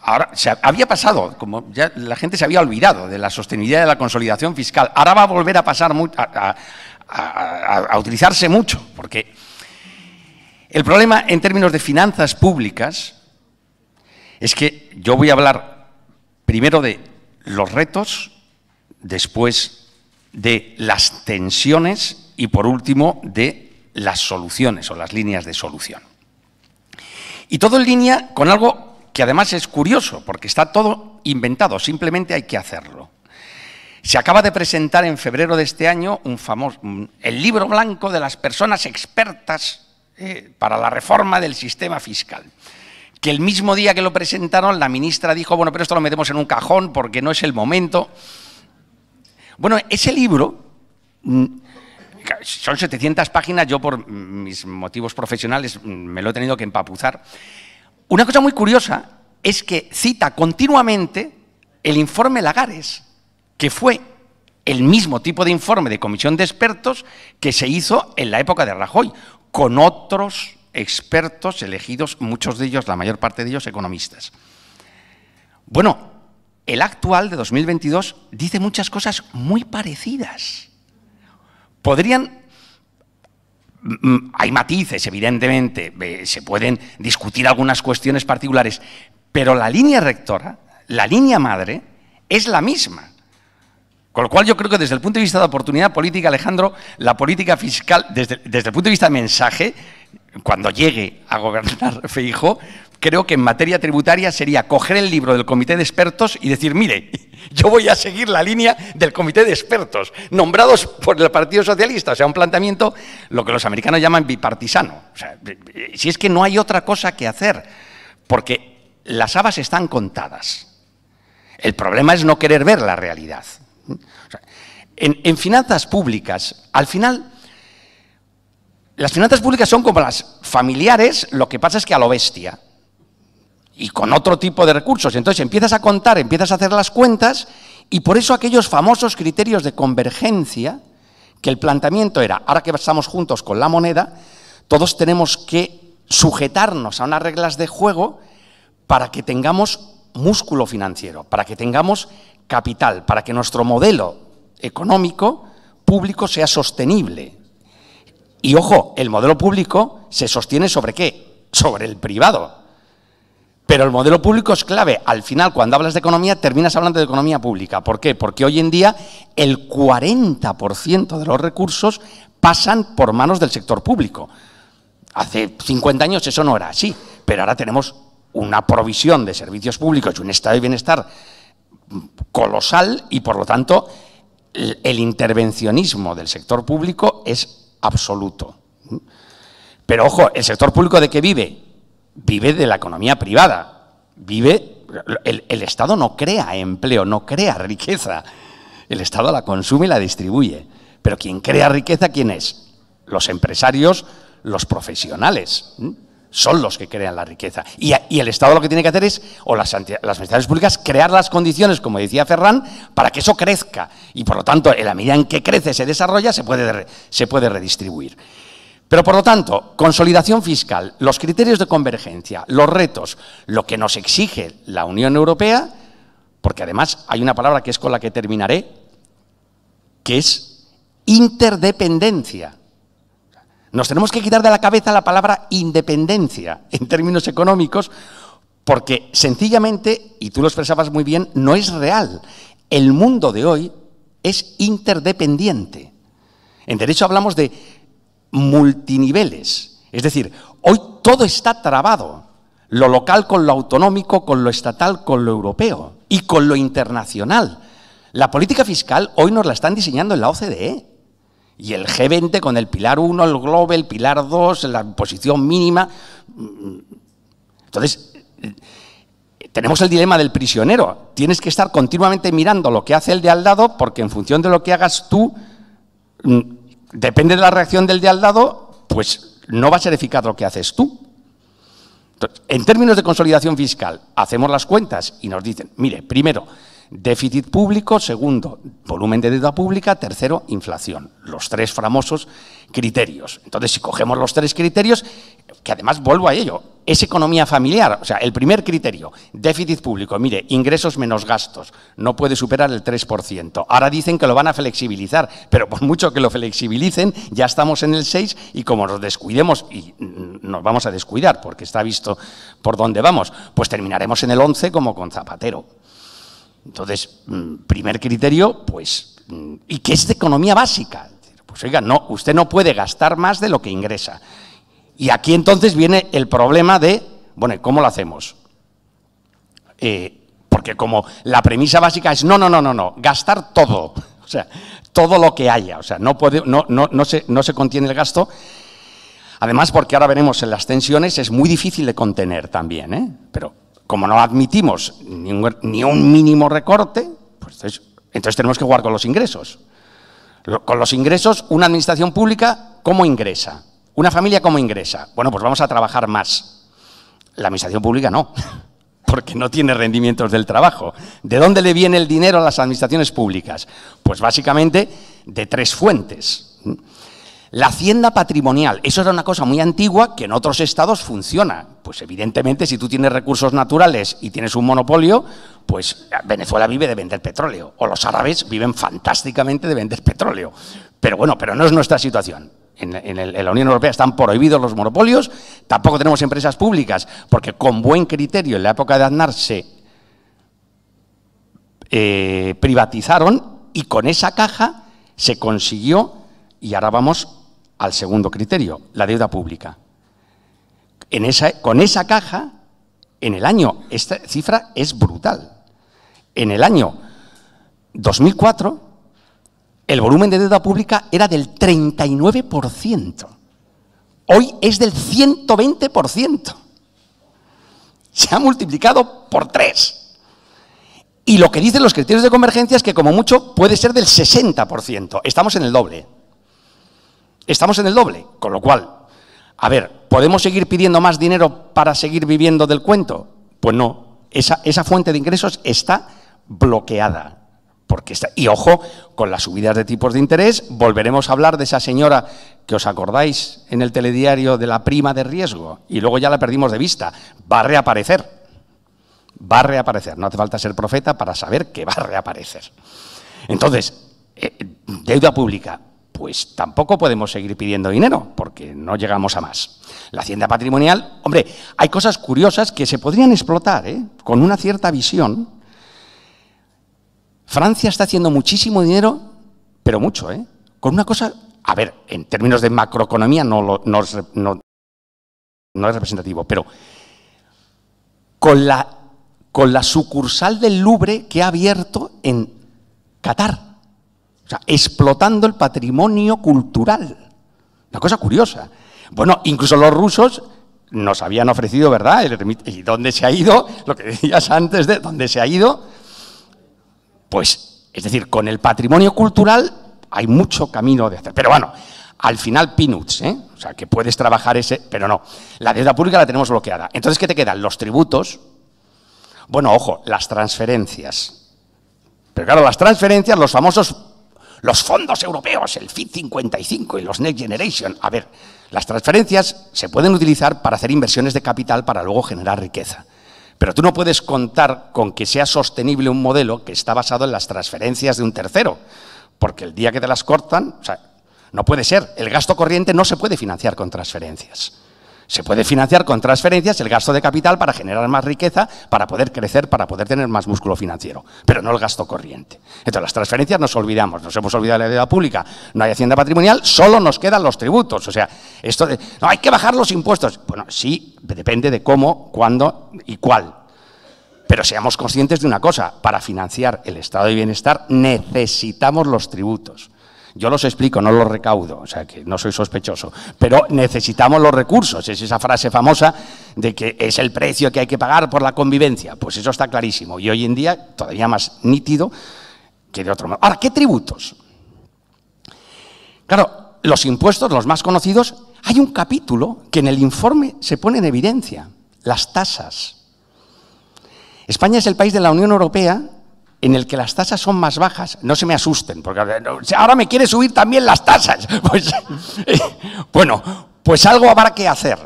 ahora había pasado, como la gente se había olvidado de la sostenibilidad de la consolidación fiscal, ahora va a volver a pasar a utilizarse mucho, porque el problema en términos de finanzas públicas es que yo voy a hablar primero de los retos después de las tensiones y por último de las soluciones o las líneas de solución. Y todo en línea con algo que además es curioso, porque está todo inventado, simplemente hay que hacerlo. Se acaba de presentar en febrero de este año un famoso, el libro blanco de las personas expertas eh, para la reforma del sistema fiscal que el mismo día que lo presentaron la ministra dijo, bueno, pero esto lo metemos en un cajón porque no es el momento. Bueno, ese libro, mm, son 700 páginas, yo por mis motivos profesionales mm, me lo he tenido que empapuzar. Una cosa muy curiosa es que cita continuamente el informe Lagares, que fue el mismo tipo de informe de comisión de expertos que se hizo en la época de Rajoy, con otros expertos elegidos, muchos de ellos, la mayor parte de ellos, economistas. Bueno, el actual de 2022 dice muchas cosas muy parecidas. Podrían... Mm, mm, hay matices, evidentemente, eh, se pueden discutir algunas cuestiones particulares, pero la línea rectora, la línea madre, es la misma. Con lo cual yo creo que desde el punto de vista de oportunidad política, Alejandro, la política fiscal, desde, el punto de vista de mensaje, cuando llegue a gobernar [laughs] Feijo, creo que en materia tributaria sería coger el libro del comité de expertos y decir, mire, [laughs] yo voy a seguir la línea del comité de expertos, nombrados por el Partido Socialista, o sea, un planteamiento, lo que los americanos llaman bipartisano. Eh, eh, si es que no hay otra cosa que hacer, porque las habas están contadas. El problema es no querer ver la realidad. En, finanzas públicas, al final, las finanzas públicas son como las familiares, lo que pasa es que a lo bestia y con otro tipo de recursos. Entonces empiezas a contar, empiezas a hacer las cuentas y por eso aquellos famosos criterios de convergencia, que el planteamiento era, ahora que estamos juntos con la moneda, todos tenemos que sujetarnos a unas reglas de juego para que tengamos músculo financiero, para que tengamos capital, para que nuestro modelo económico público sea sostenible. Y ojo, el modelo público se sostiene sobre qué? Sobre el privado. Pero el modelo público es clave. Al final, cuando hablas de economía, terminas hablando de economía pública. ¿Por qué? Porque hoy en día el 40% de los recursos pasan por manos del sector público. Hace 50 años eso no era así, pero ahora tenemos una provisión de servicios públicos y un estado de bienestar colosal y por lo tanto el intervencionismo del sector público es absoluto. Pero ojo, el sector público de qué vive? Vive de la economía privada, vive... El, Estado no crea empleo, no crea riqueza. El Estado la consume y la distribuye. Pero quien crea riqueza, ¿quién es? Los empresarios, los profesionales son los que crean la riqueza. Y, el Estado lo que tiene que hacer es, o las, las administraciones públicas, crear las condiciones, como decía Ferran, para que eso crezca. Y por lo tanto, en la medida en que crece, se desarrolla, se puede, se puede redistribuir. Pero por lo tanto, consolidación fiscal, los criterios de convergencia, los retos, lo que nos exige la Unión Europea, porque además hay una palabra que es con la que terminaré, que es interdependencia. Nos tenemos que quitar de la cabeza la palabra independencia en términos económicos porque sencillamente, y tú lo expresabas muy bien, no es real. El mundo de hoy es interdependiente. En derecho hablamos de multiniveles, es decir, hoy todo está trabado, lo local con lo autonómico, con lo estatal, con lo europeo y con lo internacional. La política fiscal hoy nos la están diseñando en la OCDE. Y el G20 con el pilar 1, el globe, el pilar 2, la posición mínima. Entonces, tenemos el dilema del prisionero. Tienes que estar continuamente mirando lo que hace el de al lado, porque en función de lo que hagas tú, mm, depende de la reacción del de al lado, pues no va a ser eficaz lo que haces tú. Entonces, en términos de consolidación fiscal, hacemos las cuentas y nos dicen, mire, primero, déficit público, segundo, volumen de deuda pública, tercero, inflación. Los tres famosos criterios. Entonces, si cogemos los tres criterios, que además vuelvo a ello, es economía familiar. O sea, el primer criterio, déficit público. Mire, ingresos menos gastos. No puede superar el 3%. Ahora dicen que lo van a flexibilizar, pero por mucho que lo flexibilicen, ya estamos en el 6 y como nos descuidemos, y nos vamos a descuidar porque está visto por dónde vamos, pues terminaremos en el 11 como con Zapatero. Entonces, mm, primer criterio, pues, mm, y que es de economía básica. Pues oiga, no, usted no puede gastar más de lo que ingresa. Y aquí entonces viene el problema de, bueno, ¿cómo lo hacemos? Eh, porque como la premisa básica es, no, no, no, no, no, gastar todo, [laughs] o sea, todo lo que haya, o sea, no, puede, no, no, no, se, no se contiene el gasto. Además, porque ahora veremos en las tensiones, es muy difícil de contener también, ¿eh? Pero como no admitimos ni un, mínimo recorte, pues entonces, entonces, tenemos que jugar con los ingresos. Con los ingresos, una administración pública, ¿cómo ingresa? Una familia, ¿cómo ingresa? Bueno, pues vamos a trabajar más. La administración pública no, [laughs] porque no tiene rendimientos del trabajo. ¿De dónde le viene el dinero a las administraciones públicas? Pues básicamente de tres fuentes. La hacienda patrimonial, eso era una cosa muy antigua que en otros estados funciona. Pues evidentemente, si tú tienes recursos naturales y tienes un monopolio, pues eh, Venezuela vive de vender petróleo, o los árabes viven fantásticamente de vender petróleo. Pero bueno, pero no es nuestra situación. En, la Unión Europea están prohibidos los monopolios, tampoco tenemos empresas públicas, porque con buen criterio en la época de Aznar se eh, privatizaron y con esa caja se consiguió, y ahora vamos al segundo criterio, la deuda pública. En esa, con esa caja, en el año, esta cifra es brutal. En el año 2004, el volumen de deuda pública era del 39%. Hoy es del 120%. Se ha multiplicado por tres. Y lo que dicen los criterios de convergencia es que como mucho puede ser del 60%. Estamos en el doble estamos en el doble, con lo cual, a ver, ¿podemos seguir pidiendo más dinero para seguir viviendo del cuento? Pues no, esa, fuente de ingresos está bloqueada. Porque está, y ojo, con las subidas de tipos de interés, volveremos a hablar de esa señora que os acordáis en el telediario de la prima de riesgo, y luego ya la perdimos de vista, va a reaparecer. Va a reaparecer, no hace falta ser profeta para saber que va a reaparecer. Entonces, eh, eh, deuda pública, pues tampoco podemos seguir pidiendo dinero, porque no llegamos a más. La hacienda patrimonial, hombre, hay cosas curiosas que se podrían explotar, ¿eh? con una cierta visión. Francia está haciendo muchísimo dinero, pero mucho, ¿eh? con una cosa, a ver, en términos de macroeconomía no, es representativo, pero con la, con la sucursal del Louvre que ha abierto en Qatar. O sea, explotando el patrimonio cultural. Una cosa curiosa. Bueno, incluso los rusos nos habían ofrecido, ¿verdad? ¿Y dónde se ha ido? Lo que decías antes de dónde se ha ido. Pues, es decir, con el patrimonio cultural hay mucho camino de hacer. Pero bueno, al final peanuts, ¿eh? O sea, que puedes trabajar ese, pero no. La deuda pública la tenemos bloqueada. Entonces, ¿qué te quedan? Los tributos. Bueno, ojo, las transferencias. Pero claro, las transferencias, los famosos los fondos europeos, el FIT 55 y los Next Generation. A ver, las transferencias se pueden utilizar para hacer inversiones de capital para luego generar riqueza. Pero tú no puedes contar con que sea sostenible un modelo que está basado en las transferencias de un tercero, porque el día que te las cortan, o sea, no puede ser. El gasto corriente no se puede financiar con transferencias. Se puede financiar con transferencias el gasto de capital para generar más riqueza, para poder crecer, para poder tener más músculo financiero, pero no el gasto corriente. Entonces, las transferencias nos olvidamos, nos hemos olvidado de la deuda pública, no hay hacienda patrimonial, solo nos quedan los tributos. O sea, esto de, no, hay que bajar los impuestos. Bueno, sí, depende de cómo, cuándo y cuál. Pero seamos conscientes de una cosa, para financiar el estado de bienestar necesitamos los tributos. Yo los explico, no los recaudo, o sea que no soy sospechoso. Pero necesitamos los recursos. Es esa frase famosa de que es el precio que hay que pagar por la convivencia. Pues eso está clarísimo. Y hoy en día todavía más nítido que de otro modo. Ahora, ¿qué tributos? Claro, los impuestos, los más conocidos, hay un capítulo que en el informe se pone en evidencia, las tasas. España es el país de la Unión Europea en el que las tasas son más bajas, no se me asusten, porque ahora me quiere subir también las tasas. [laughs] Pues, [laughs] bueno, pues algo habrá que hacer.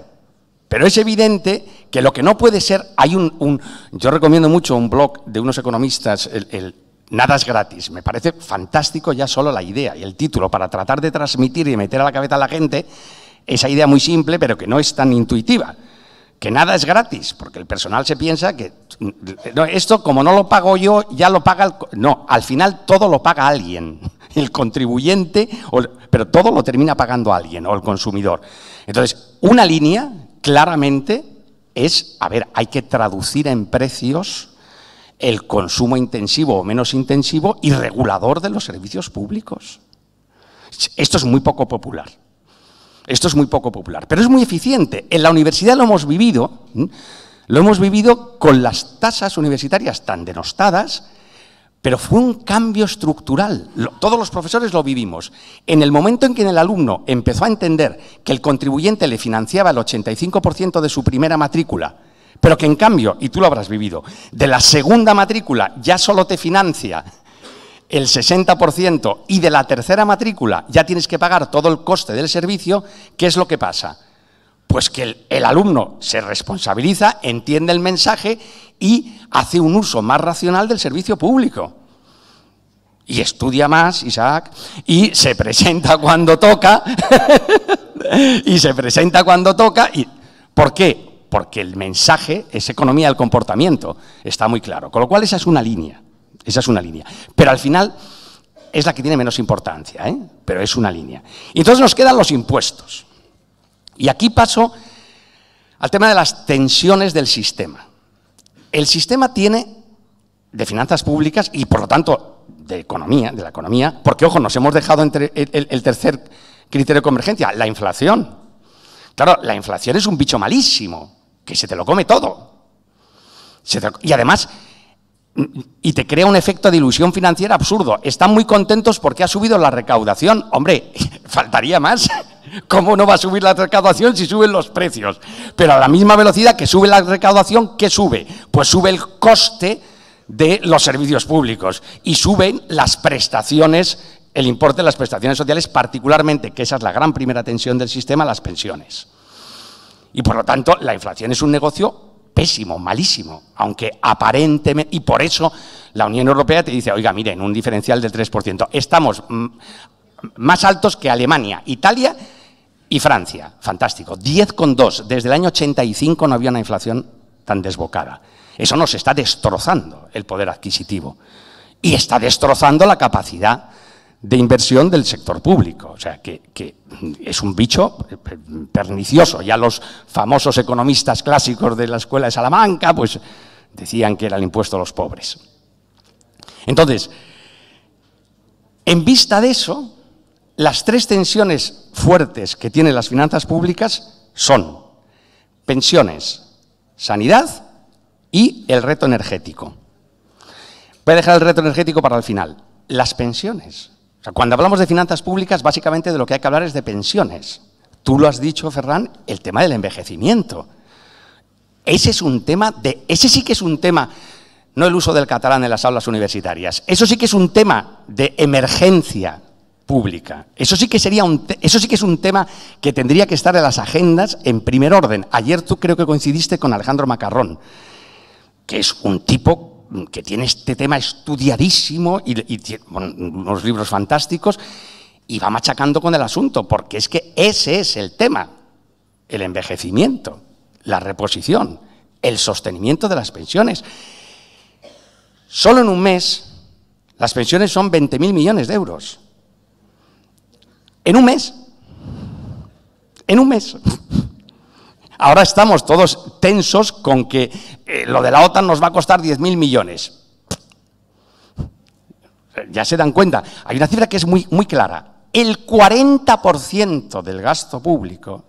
Pero es evidente que lo que no puede ser, hay un, un yo recomiendo mucho un blog de unos economistas, el, el Nada es gratis. Me parece fantástico ya solo la idea y el título para tratar de transmitir y meter a la cabeza a la gente esa idea muy simple, pero que no es tan intuitiva que nada es gratis, porque el personal se piensa que esto como no lo pago yo, ya lo paga el... No, al final todo lo paga alguien, [laughs] el contribuyente, pero todo lo termina pagando alguien o el consumidor. Entonces, una línea claramente es, a ver, hay que traducir en precios el consumo intensivo o menos intensivo y regulador de los servicios públicos. Esto es muy poco popular. Esto es muy poco popular, pero es muy eficiente. En la universidad lo hemos vivido, lo hemos vivido con las tasas universitarias tan denostadas, pero fue un cambio estructural. todos los profesores lo vivimos. En el momento en que el alumno empezó a entender que el contribuyente le financiaba el 85% de su primera matrícula, pero que en cambio, y tú lo habrás vivido, de la segunda matrícula ya solo te financia el 60% y de la tercera matrícula ya tienes que pagar todo el coste del servicio, ¿qué es lo que pasa? Pues que el, alumno se responsabiliza, entiende el mensaje y hace un uso más racional del servicio público. Y estudia más, Isaac, y se [laughs] presenta cuando toca, [laughs] y se presenta cuando toca. Y, ¿Por qué? Porque el mensaje es economía del comportamiento, está muy claro. Con lo cual esa es una línea. Esa es una línea. Pero al final es la que tiene menos importancia, ¿eh? pero es una línea. Y entonces nos quedan los impuestos. Y aquí paso al tema de las tensiones del sistema. El sistema tiene de finanzas públicas y por lo tanto de economía, de la economía, porque ojo, nos hemos dejado entre el, tercer criterio de convergencia, la inflación. Claro, la inflación es un bicho malísimo, que se te lo come todo. y además y te crea un efecto de ilusión financiera absurdo. Están muy contentos porque ha subido la recaudación. Hombre, [laughs] faltaría más. [laughs] ¿Cómo no va a subir la recaudación si suben los precios? Pero a la misma velocidad que sube la recaudación, ¿qué sube? Pues sube el coste de los servicios públicos y suben las prestaciones, el importe de las prestaciones sociales, particularmente, que esa es la gran primera tensión del sistema, las pensiones. Y por lo tanto, la inflación es un negocio pésimo, malísimo, aunque aparentemente, y por eso la Unión Europea te dice, oiga, miren, un diferencial del 3%, estamos más altos que Alemania, Italia y Francia, fantástico, 10,2, desde el año 85 no había una inflación tan desbocada. Eso nos está destrozando el poder adquisitivo y está destrozando la capacidad de inversión del sector público. O sea, que, es un bicho eh, eh, pernicioso. Ya los famosos economistas clásicos de la Escuela de Salamanca, pues decían que era el impuesto a los pobres. Entonces, en vista de eso, las tres tensiones fuertes que tienen las finanzas públicas son pensiones, sanidad y el reto energético. Voy a dejar el reto energético para el final. Las pensiones cuando hablamos de finanzas públicas, básicamente de lo que hay que hablar es de pensiones. Tú lo has dicho, Ferran, el tema del envejecimiento. Ese es un tema de. Ese sí que es un tema. No el uso del catalán en las aulas universitarias. Eso sí que es un tema de emergencia pública. Eso sí que sería un eso sí que es un tema que tendría que estar en las agendas en primer orden. Ayer tú creo que coincidiste con Alejandro Macarrón, que es un tipo que tiene este tema estudiadísimo y, tiene, unos libros fantásticos, y va machacando con el asunto, porque es que ese es el tema, el envejecimiento, la reposición, el sostenimiento de las pensiones. Solo en un mes las pensiones son 20.000 millones de euros. En un mes. En un mes. Ahora estamos todos tensos con que eh, lo de la OTAN nos va a costar 10.000 millones. Ya se dan cuenta. Hay una cifra que es muy, muy clara. El 40% del gasto público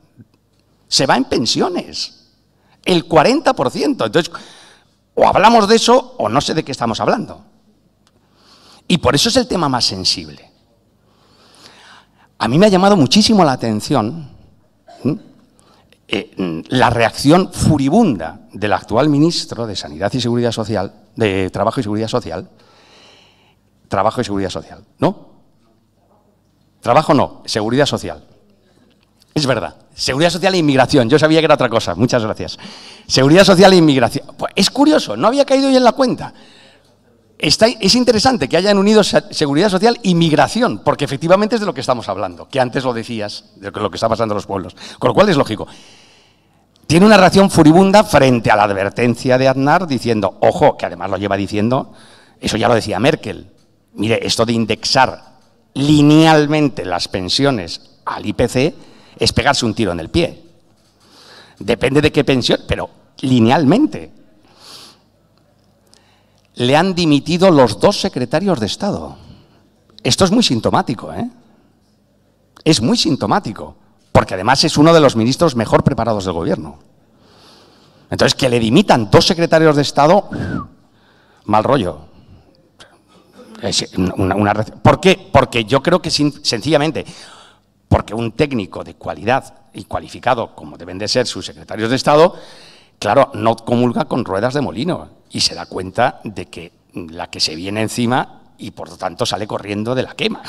se va en pensiones. El 40%. Entonces, o hablamos de eso o no sé de qué estamos hablando. Y por eso es el tema más sensible. A mí me ha llamado muchísimo la atención eh, mm, la reacción furibunda del actual ministro de Sanidad y Seguridad Social, de Trabajo y Seguridad Social, Trabajo y Seguridad Social, ¿no? Trabajo no, Seguridad Social. Es verdad, Seguridad Social e Inmigración, yo sabía que era otra cosa, muchas gracias. Seguridad Social e Inmigración. Pues, es curioso, no había caído hoy en la cuenta. Está, es interesante que hayan unido seguridad social y e Inmigración, porque efectivamente es de lo que estamos hablando, que antes lo decías, de lo que está pasando en los pueblos, con lo cual es lógico tiene una reacción furibunda frente a la advertencia de Aznar diciendo, ojo, que además lo lleva diciendo, eso ya lo decía Merkel, mire, esto de indexar linealmente las pensiones al IPC es pegarse un tiro en el pie. Depende de qué pensión, pero linealmente. Le han dimitido los dos secretarios de Estado. Esto es muy sintomático, ¿eh? Es muy sintomático porque además es uno de los ministros mejor preparados del gobierno. Entonces, que le dimitan dos secretarios de Estado, mal rollo. ¿Por qué? Porque yo creo que sencillamente, porque un técnico de cualidad y cualificado, como deben de ser sus secretarios de Estado, claro, no comulga con ruedas de molino y se da cuenta de que la que se viene encima y por lo tanto sale corriendo de la quema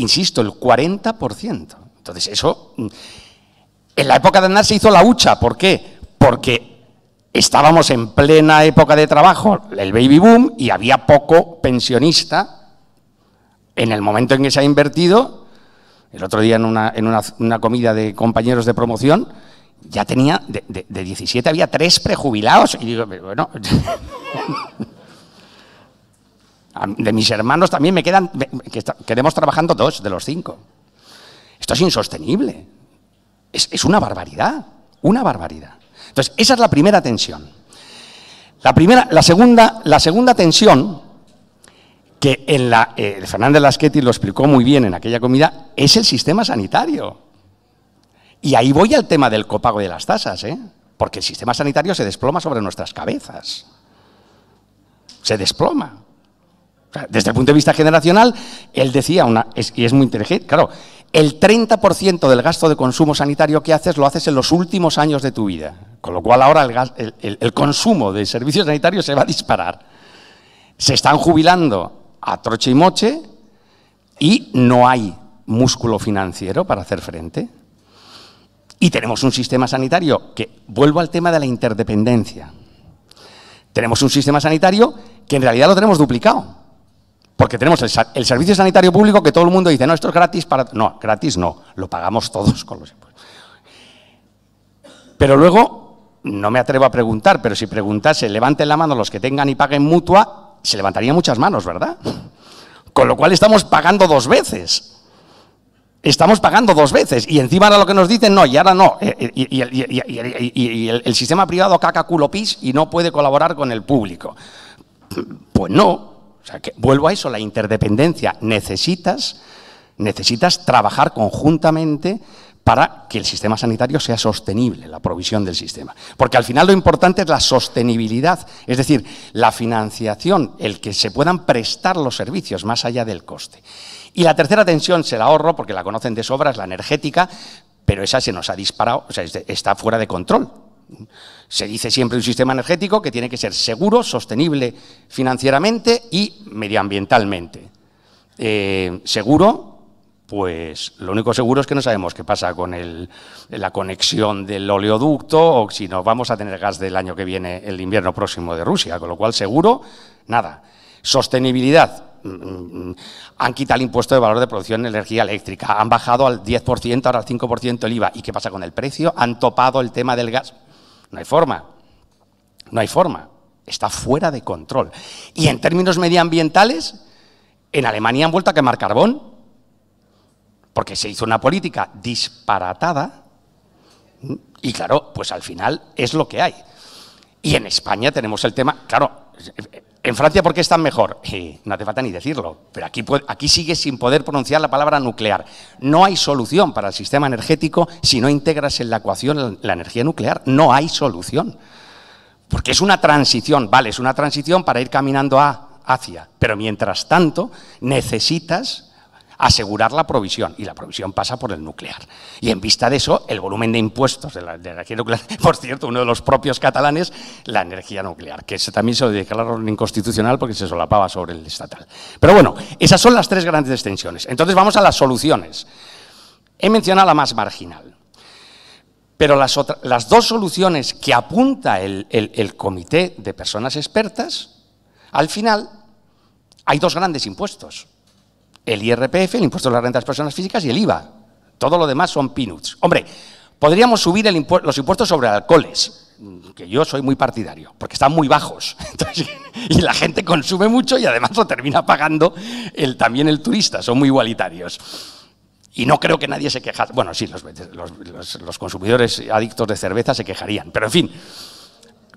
insisto, el 40%. Entonces, eso. Mm, en la época de Andar se hizo la hucha. ¿Por qué? Porque estábamos en plena época de trabajo, el baby boom, y había poco pensionista. En el momento en que se ha invertido, el otro día en una, en una, comida de compañeros de promoción, ya tenía, de, 17 había tres prejubilados. Y digo, bueno. [laughs] De mis hermanos también me quedan, que quedemos trabajando dos de los cinco. Esto es insostenible. Es, una barbaridad, una barbaridad. Entonces, esa es la primera tensión. La, primera, la, segunda, la segunda tensión, que en la, eh, Fernández Laschetti lo explicó muy bien en aquella comida, es el sistema sanitario. Y ahí voy al tema del copago de las tasas, ¿eh? porque el sistema sanitario se desploma sobre nuestras cabezas. Se desploma. Desde el punto de vista generacional, él decía, una, y es muy inteligente, claro, el 30% del gasto de consumo sanitario que haces lo haces en los últimos años de tu vida, con lo cual ahora el consumo de servicios sanitarios se va a disparar. Se están jubilando a troche y moche y no hay músculo financiero para hacer frente. Y tenemos un sistema sanitario que, vuelvo al tema de la interdependencia, tenemos un sistema sanitario que en realidad lo tenemos duplicado porque tenemos el, servicio sanitario público que todo el mundo dice, no, esto es gratis para... No, gratis no, lo pagamos todos con los impuestos. Pero luego, no me atrevo a preguntar, pero si preguntase, levanten la mano los que tengan y paguen mutua, se levantarían muchas manos, ¿verdad? Con lo cual estamos pagando dos veces. Estamos pagando dos veces. Y encima ahora lo que nos dicen, no, y ahora no. Y, el, el, sistema privado caca culo pis y no puede colaborar con el público. Pues no, o sea, que vuelvo a eso, la interdependencia. Necesitas, necesitas trabajar conjuntamente para que el sistema sanitario sea sostenible, la provisión del sistema. Porque al final lo importante es la sostenibilidad, es decir, la financiación, el que se puedan prestar los servicios más allá del coste. Y la tercera tensión, se la ahorro porque la conocen de sobra, es la energética, pero esa se nos ha disparado, o sea, está fuera de control. Se dice siempre un sistema energético que tiene que ser seguro, sostenible financieramente y medioambientalmente. Eh, seguro, pues lo único seguro es que no sabemos qué pasa con la conexión del oleoducto o si nos vamos a tener gas del año que viene, el invierno próximo de Rusia, con lo cual seguro, nada. Sostenibilidad. Mm, mm, mm, han quitado el impuesto de valor de producción en energía eléctrica, han bajado al 10%, ahora al 5% el IVA. ¿Y qué pasa con el precio? Han topado el tema del gas. No hay forma. No hay forma. Está fuera de control. Y en términos medioambientales, en Alemania han vuelto a quemar carbón porque se hizo una política disparatada y claro, pues al final es lo que hay. Y en España tenemos el tema, claro, ¿En Francia por qué están mejor? Eh, no te falta ni decirlo, pero aquí, aquí sigue sin poder pronunciar la palabra nuclear. No hay solución para el sistema energético si no integras en la ecuación la energía nuclear. No hay solución. Porque es una transición, vale, es una transición para ir caminando a, hacia, pero mientras tanto necesitas asegurar la provisión, y la provisión pasa por el nuclear. Y en vista de eso, el volumen de impuestos de la, energía nuclear, [laughs] por cierto, uno de los propios catalanes, la energía nuclear, que también se lo declararon inconstitucional porque se solapaba sobre el estatal. Pero bueno, esas son las tres grandes extensiones. Entonces vamos a las soluciones. He mencionado la más marginal. Pero las, las, dos soluciones que apunta el, el, comité de personas expertas, al final hay dos grandes impuestos el IRPF, el impuesto de las rentas de las personas físicas y el IVA. Todo lo demás son peanuts. Hombre, podríamos subir los impuestos sobre alcoholes, mm, que yo soy muy partidario, porque están muy bajos. [laughs] y la gente consume mucho y además lo termina pagando el, también el turista, son muy igualitarios. Y no creo que nadie se queja. Bueno, sí, los, los consumidores adictos de cerveza se quejarían, pero en fin.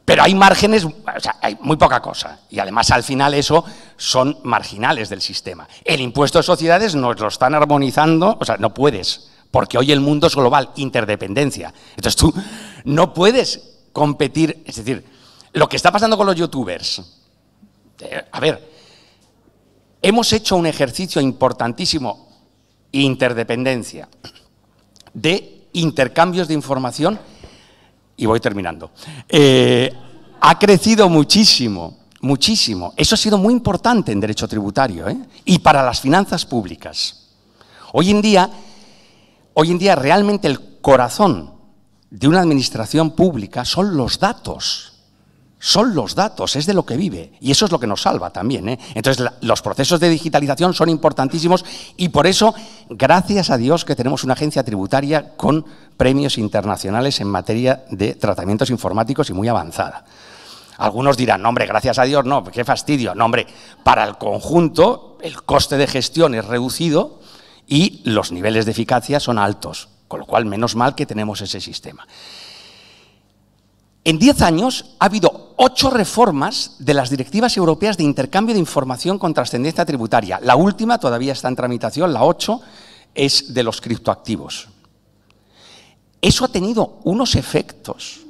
Pero hay márgenes, o sea, hay muy poca cosa. Y además al final eso son marginales del sistema. El impuesto de sociedades nos lo están armonizando, o sea, no puedes, porque hoy el mundo es global, interdependencia. Entonces tú no puedes competir, es decir, lo que está pasando con los youtubers. Eh, a ver, hemos hecho un ejercicio importantísimo, interdependencia, de intercambios de información y voy terminando. Eh, ha crecido muchísimo, muchísimo. Eso ha sido muy importante en derecho tributario ¿eh? y para las finanzas públicas. Hoy en día, hoy en día realmente el corazón de una administración pública son los datos son los datos, es de lo que vive. Y eso es lo que nos salva también. ¿eh? Entonces, los procesos de digitalización son importantísimos y por eso, gracias a Dios que tenemos una agencia tributaria con premios internacionales en materia de tratamientos informáticos y muy avanzada. Algunos dirán, no, hombre, gracias a Dios, no, qué fastidio. No, hombre, para el conjunto el coste de gestión es reducido y los niveles de eficacia son altos, con lo cual menos mal que tenemos ese sistema. En 10 años ha habido ocho reformas de las directivas europeas de intercambio de información con trascendencia tributaria. La última todavía está en tramitación, la ocho, es de los criptoactivos. Eso ha tenido unos efectos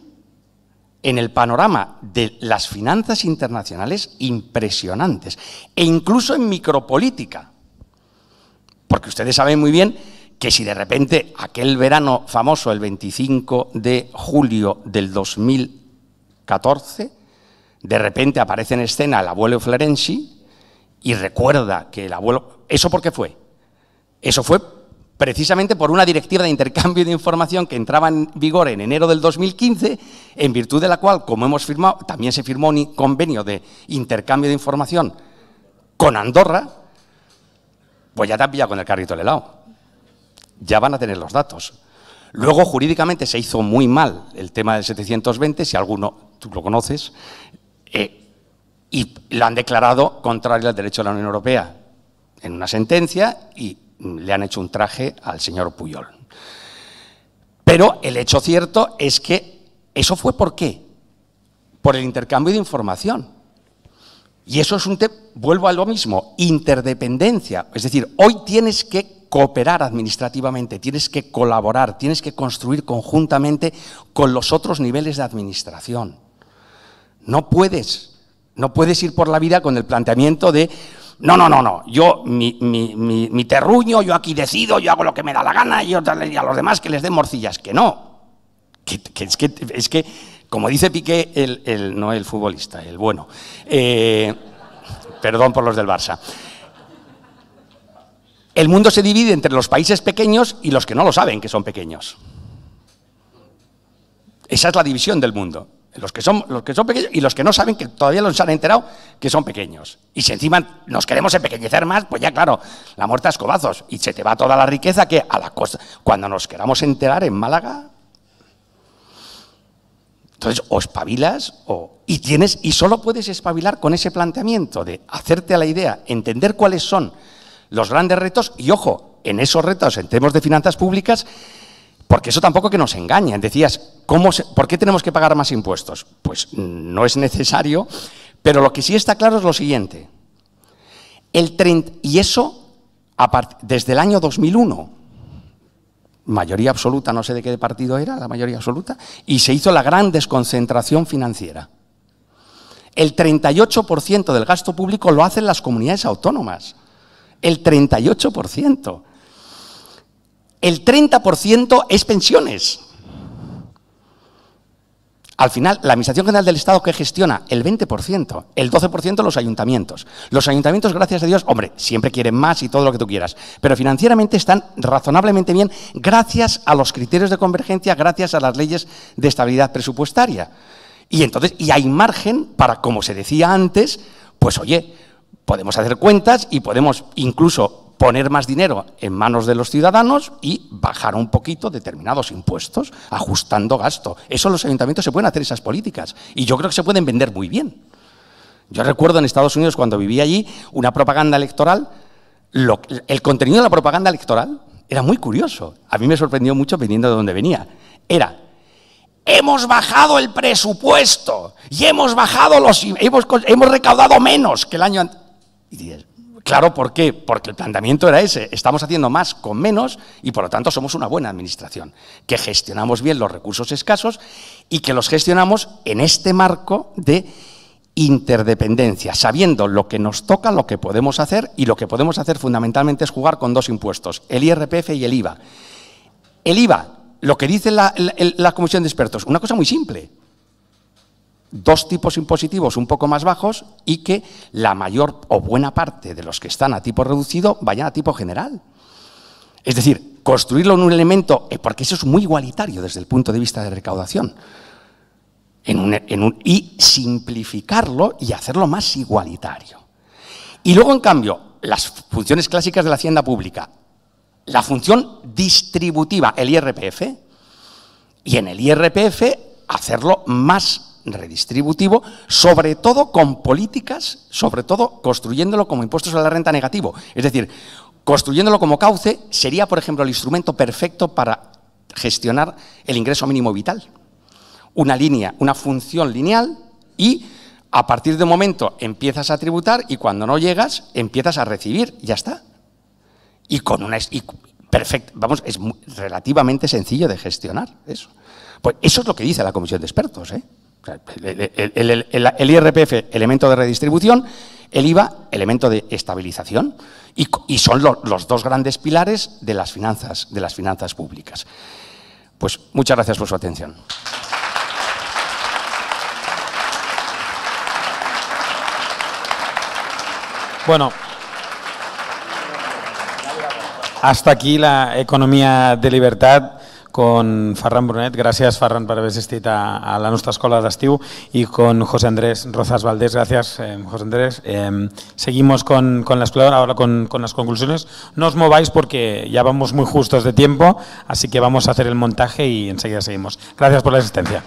en el panorama de las finanzas internacionales impresionantes e incluso en micropolítica. Porque ustedes saben muy bien que si de repente aquel verano famoso, el 25 de julio del 2000 14, de repente aparece en escena el abuelo Florensi y recuerda que el abuelo... ¿Eso por qué fue? Eso fue precisamente por una directiva de intercambio de información que entraba en vigor en enero del 2015, en virtud de la cual, como hemos firmado, también se firmó un convenio de intercambio de información con Andorra, pues ya te han pillado con el carrito de helado. Ya van a tener los datos. Luego, jurídicamente, se hizo muy mal el tema del 720, si alguno tú lo conoces, eh, y la han declarado contrario al derecho de la Unión Europea en una sentencia y le han hecho un traje al señor Puyol. Pero el hecho cierto es que eso fue por qué? Por el intercambio de información. Y eso es un tema, vuelvo a lo mismo, interdependencia. Es decir, hoy tienes que cooperar administrativamente, tienes que colaborar, tienes que construir conjuntamente con los otros niveles de administración. No puedes, no puedes ir por la vida con el planteamiento de, no, no, no, no, yo mi, mi, mi, terruño, yo aquí decido, yo hago lo que me da la gana y a los demás que les den morcillas, que no. Que, es, que, es, que, como dice Piqué, el, no el futbolista, el bueno. Eh, perdón por los del Barça. El mundo se divide entre los países pequeños y los que no lo saben que son pequeños. Esa es la división del mundo. Los que, son, los que son pequeños y los que no saben, que todavía no se han enterado, que son pequeños. Y si encima nos queremos empequeñecer más, pues ya claro, la muerte a escobazos. Y se te va toda la riqueza que a la costa. Cuando nos queramos enterar en Málaga, entonces, o espabilas o, y, tienes, y solo puedes espabilar con ese planteamiento de hacerte a la idea, entender cuáles son los grandes retos y, ojo, en esos retos en temas de finanzas públicas, porque eso tampoco que nos engaña. Decías, ¿cómo ¿por qué tenemos que pagar más impuestos? Pues no es necesario, pero lo que sí está claro es lo siguiente. El y eso desde el año 2001, mayoría absoluta, no sé de qué partido era, la mayoría absoluta, y se hizo la gran desconcentración financiera. El 38% del gasto público lo hacen las comunidades autónomas. El 38% el 30% es pensiones. Al final, la Administración General del Estado que gestiona el 20%, el 12% los ayuntamientos. Los ayuntamientos, gracias a Dios, hombre, siempre quieren más y todo lo que tú quieras, pero financieramente están razonablemente bien gracias a los criterios de convergencia, gracias a las leyes de estabilidad presupuestaria. Y entonces, y hay margen para, como se decía antes, pues oye, podemos hacer cuentas y podemos incluso poner más dinero en manos de los ciudadanos y bajar un poquito determinados impuestos, ajustando gasto. Eso los ayuntamientos se pueden hacer esas políticas y yo creo que se pueden vender muy bien. Yo recuerdo en Estados Unidos cuando vivía allí una propaganda electoral, el contenido de la propaganda electoral era muy curioso. A mí me sorprendió mucho viniendo de dónde venía. Era hemos bajado el presupuesto y hemos bajado los hemos, recaudado menos que el año anterior. Claro, ¿por qué? Porque el planteamiento era ese. Estamos haciendo más con menos y por lo tanto somos una buena administración, que gestionamos bien los recursos escasos y que los gestionamos en este marco de interdependencia, sabiendo lo que nos toca, lo que podemos hacer y lo que podemos hacer fundamentalmente es jugar con dos impuestos, el IRPF y el IVA. El IVA, lo que dice la, la Comisión de Expertos, una cosa muy simple, dos tipos impositivos un poco más bajos y que la mayor o buena parte de los que están a tipo reducido vayan a tipo general. Es decir, construirlo en un elemento, eh, porque eso es muy igualitario desde el punto de vista de recaudación, y simplificarlo y hacerlo más igualitario. Y luego, en cambio, las funciones clásicas de la hacienda pública, la función distributiva, el IRPF, y en el IRPF hacerlo más redistributivo, sobre todo con políticas, sobre todo construyéndolo como impuestos sobre la renta negativo. Es decir, construyéndolo como cauce sería, por ejemplo, el instrumento perfecto para gestionar el ingreso mínimo vital. Una línea, una función lineal y a partir de un momento empiezas a tributar y cuando no llegas empiezas a recibir, ya está. Y con una y perfecto, vamos, es relativamente sencillo de gestionar eso. Pues eso es lo que dice la comisión de expertos, ¿eh? El, IRPF, elemento de redistribución, el IVA, elemento de estabilización, y, son los dos grandes pilares de las finanzas, de las finanzas públicas. Pues muchas gracias por su atención. Bueno, hasta aquí la economía de libertad con Ferran Brunet, gracias Farran por haber asistido a, a la nuestra escola d'estiu y con José Andrés Rozas Valdés, gracias eh, José Andrés. Eh, seguimos con, con la escuela, ahora con, con las conclusiones. No os mováis porque ya vamos muy justos de tiempo, así que vamos a hacer el montaje y enseguida seguimos. Gracias por la asistencia.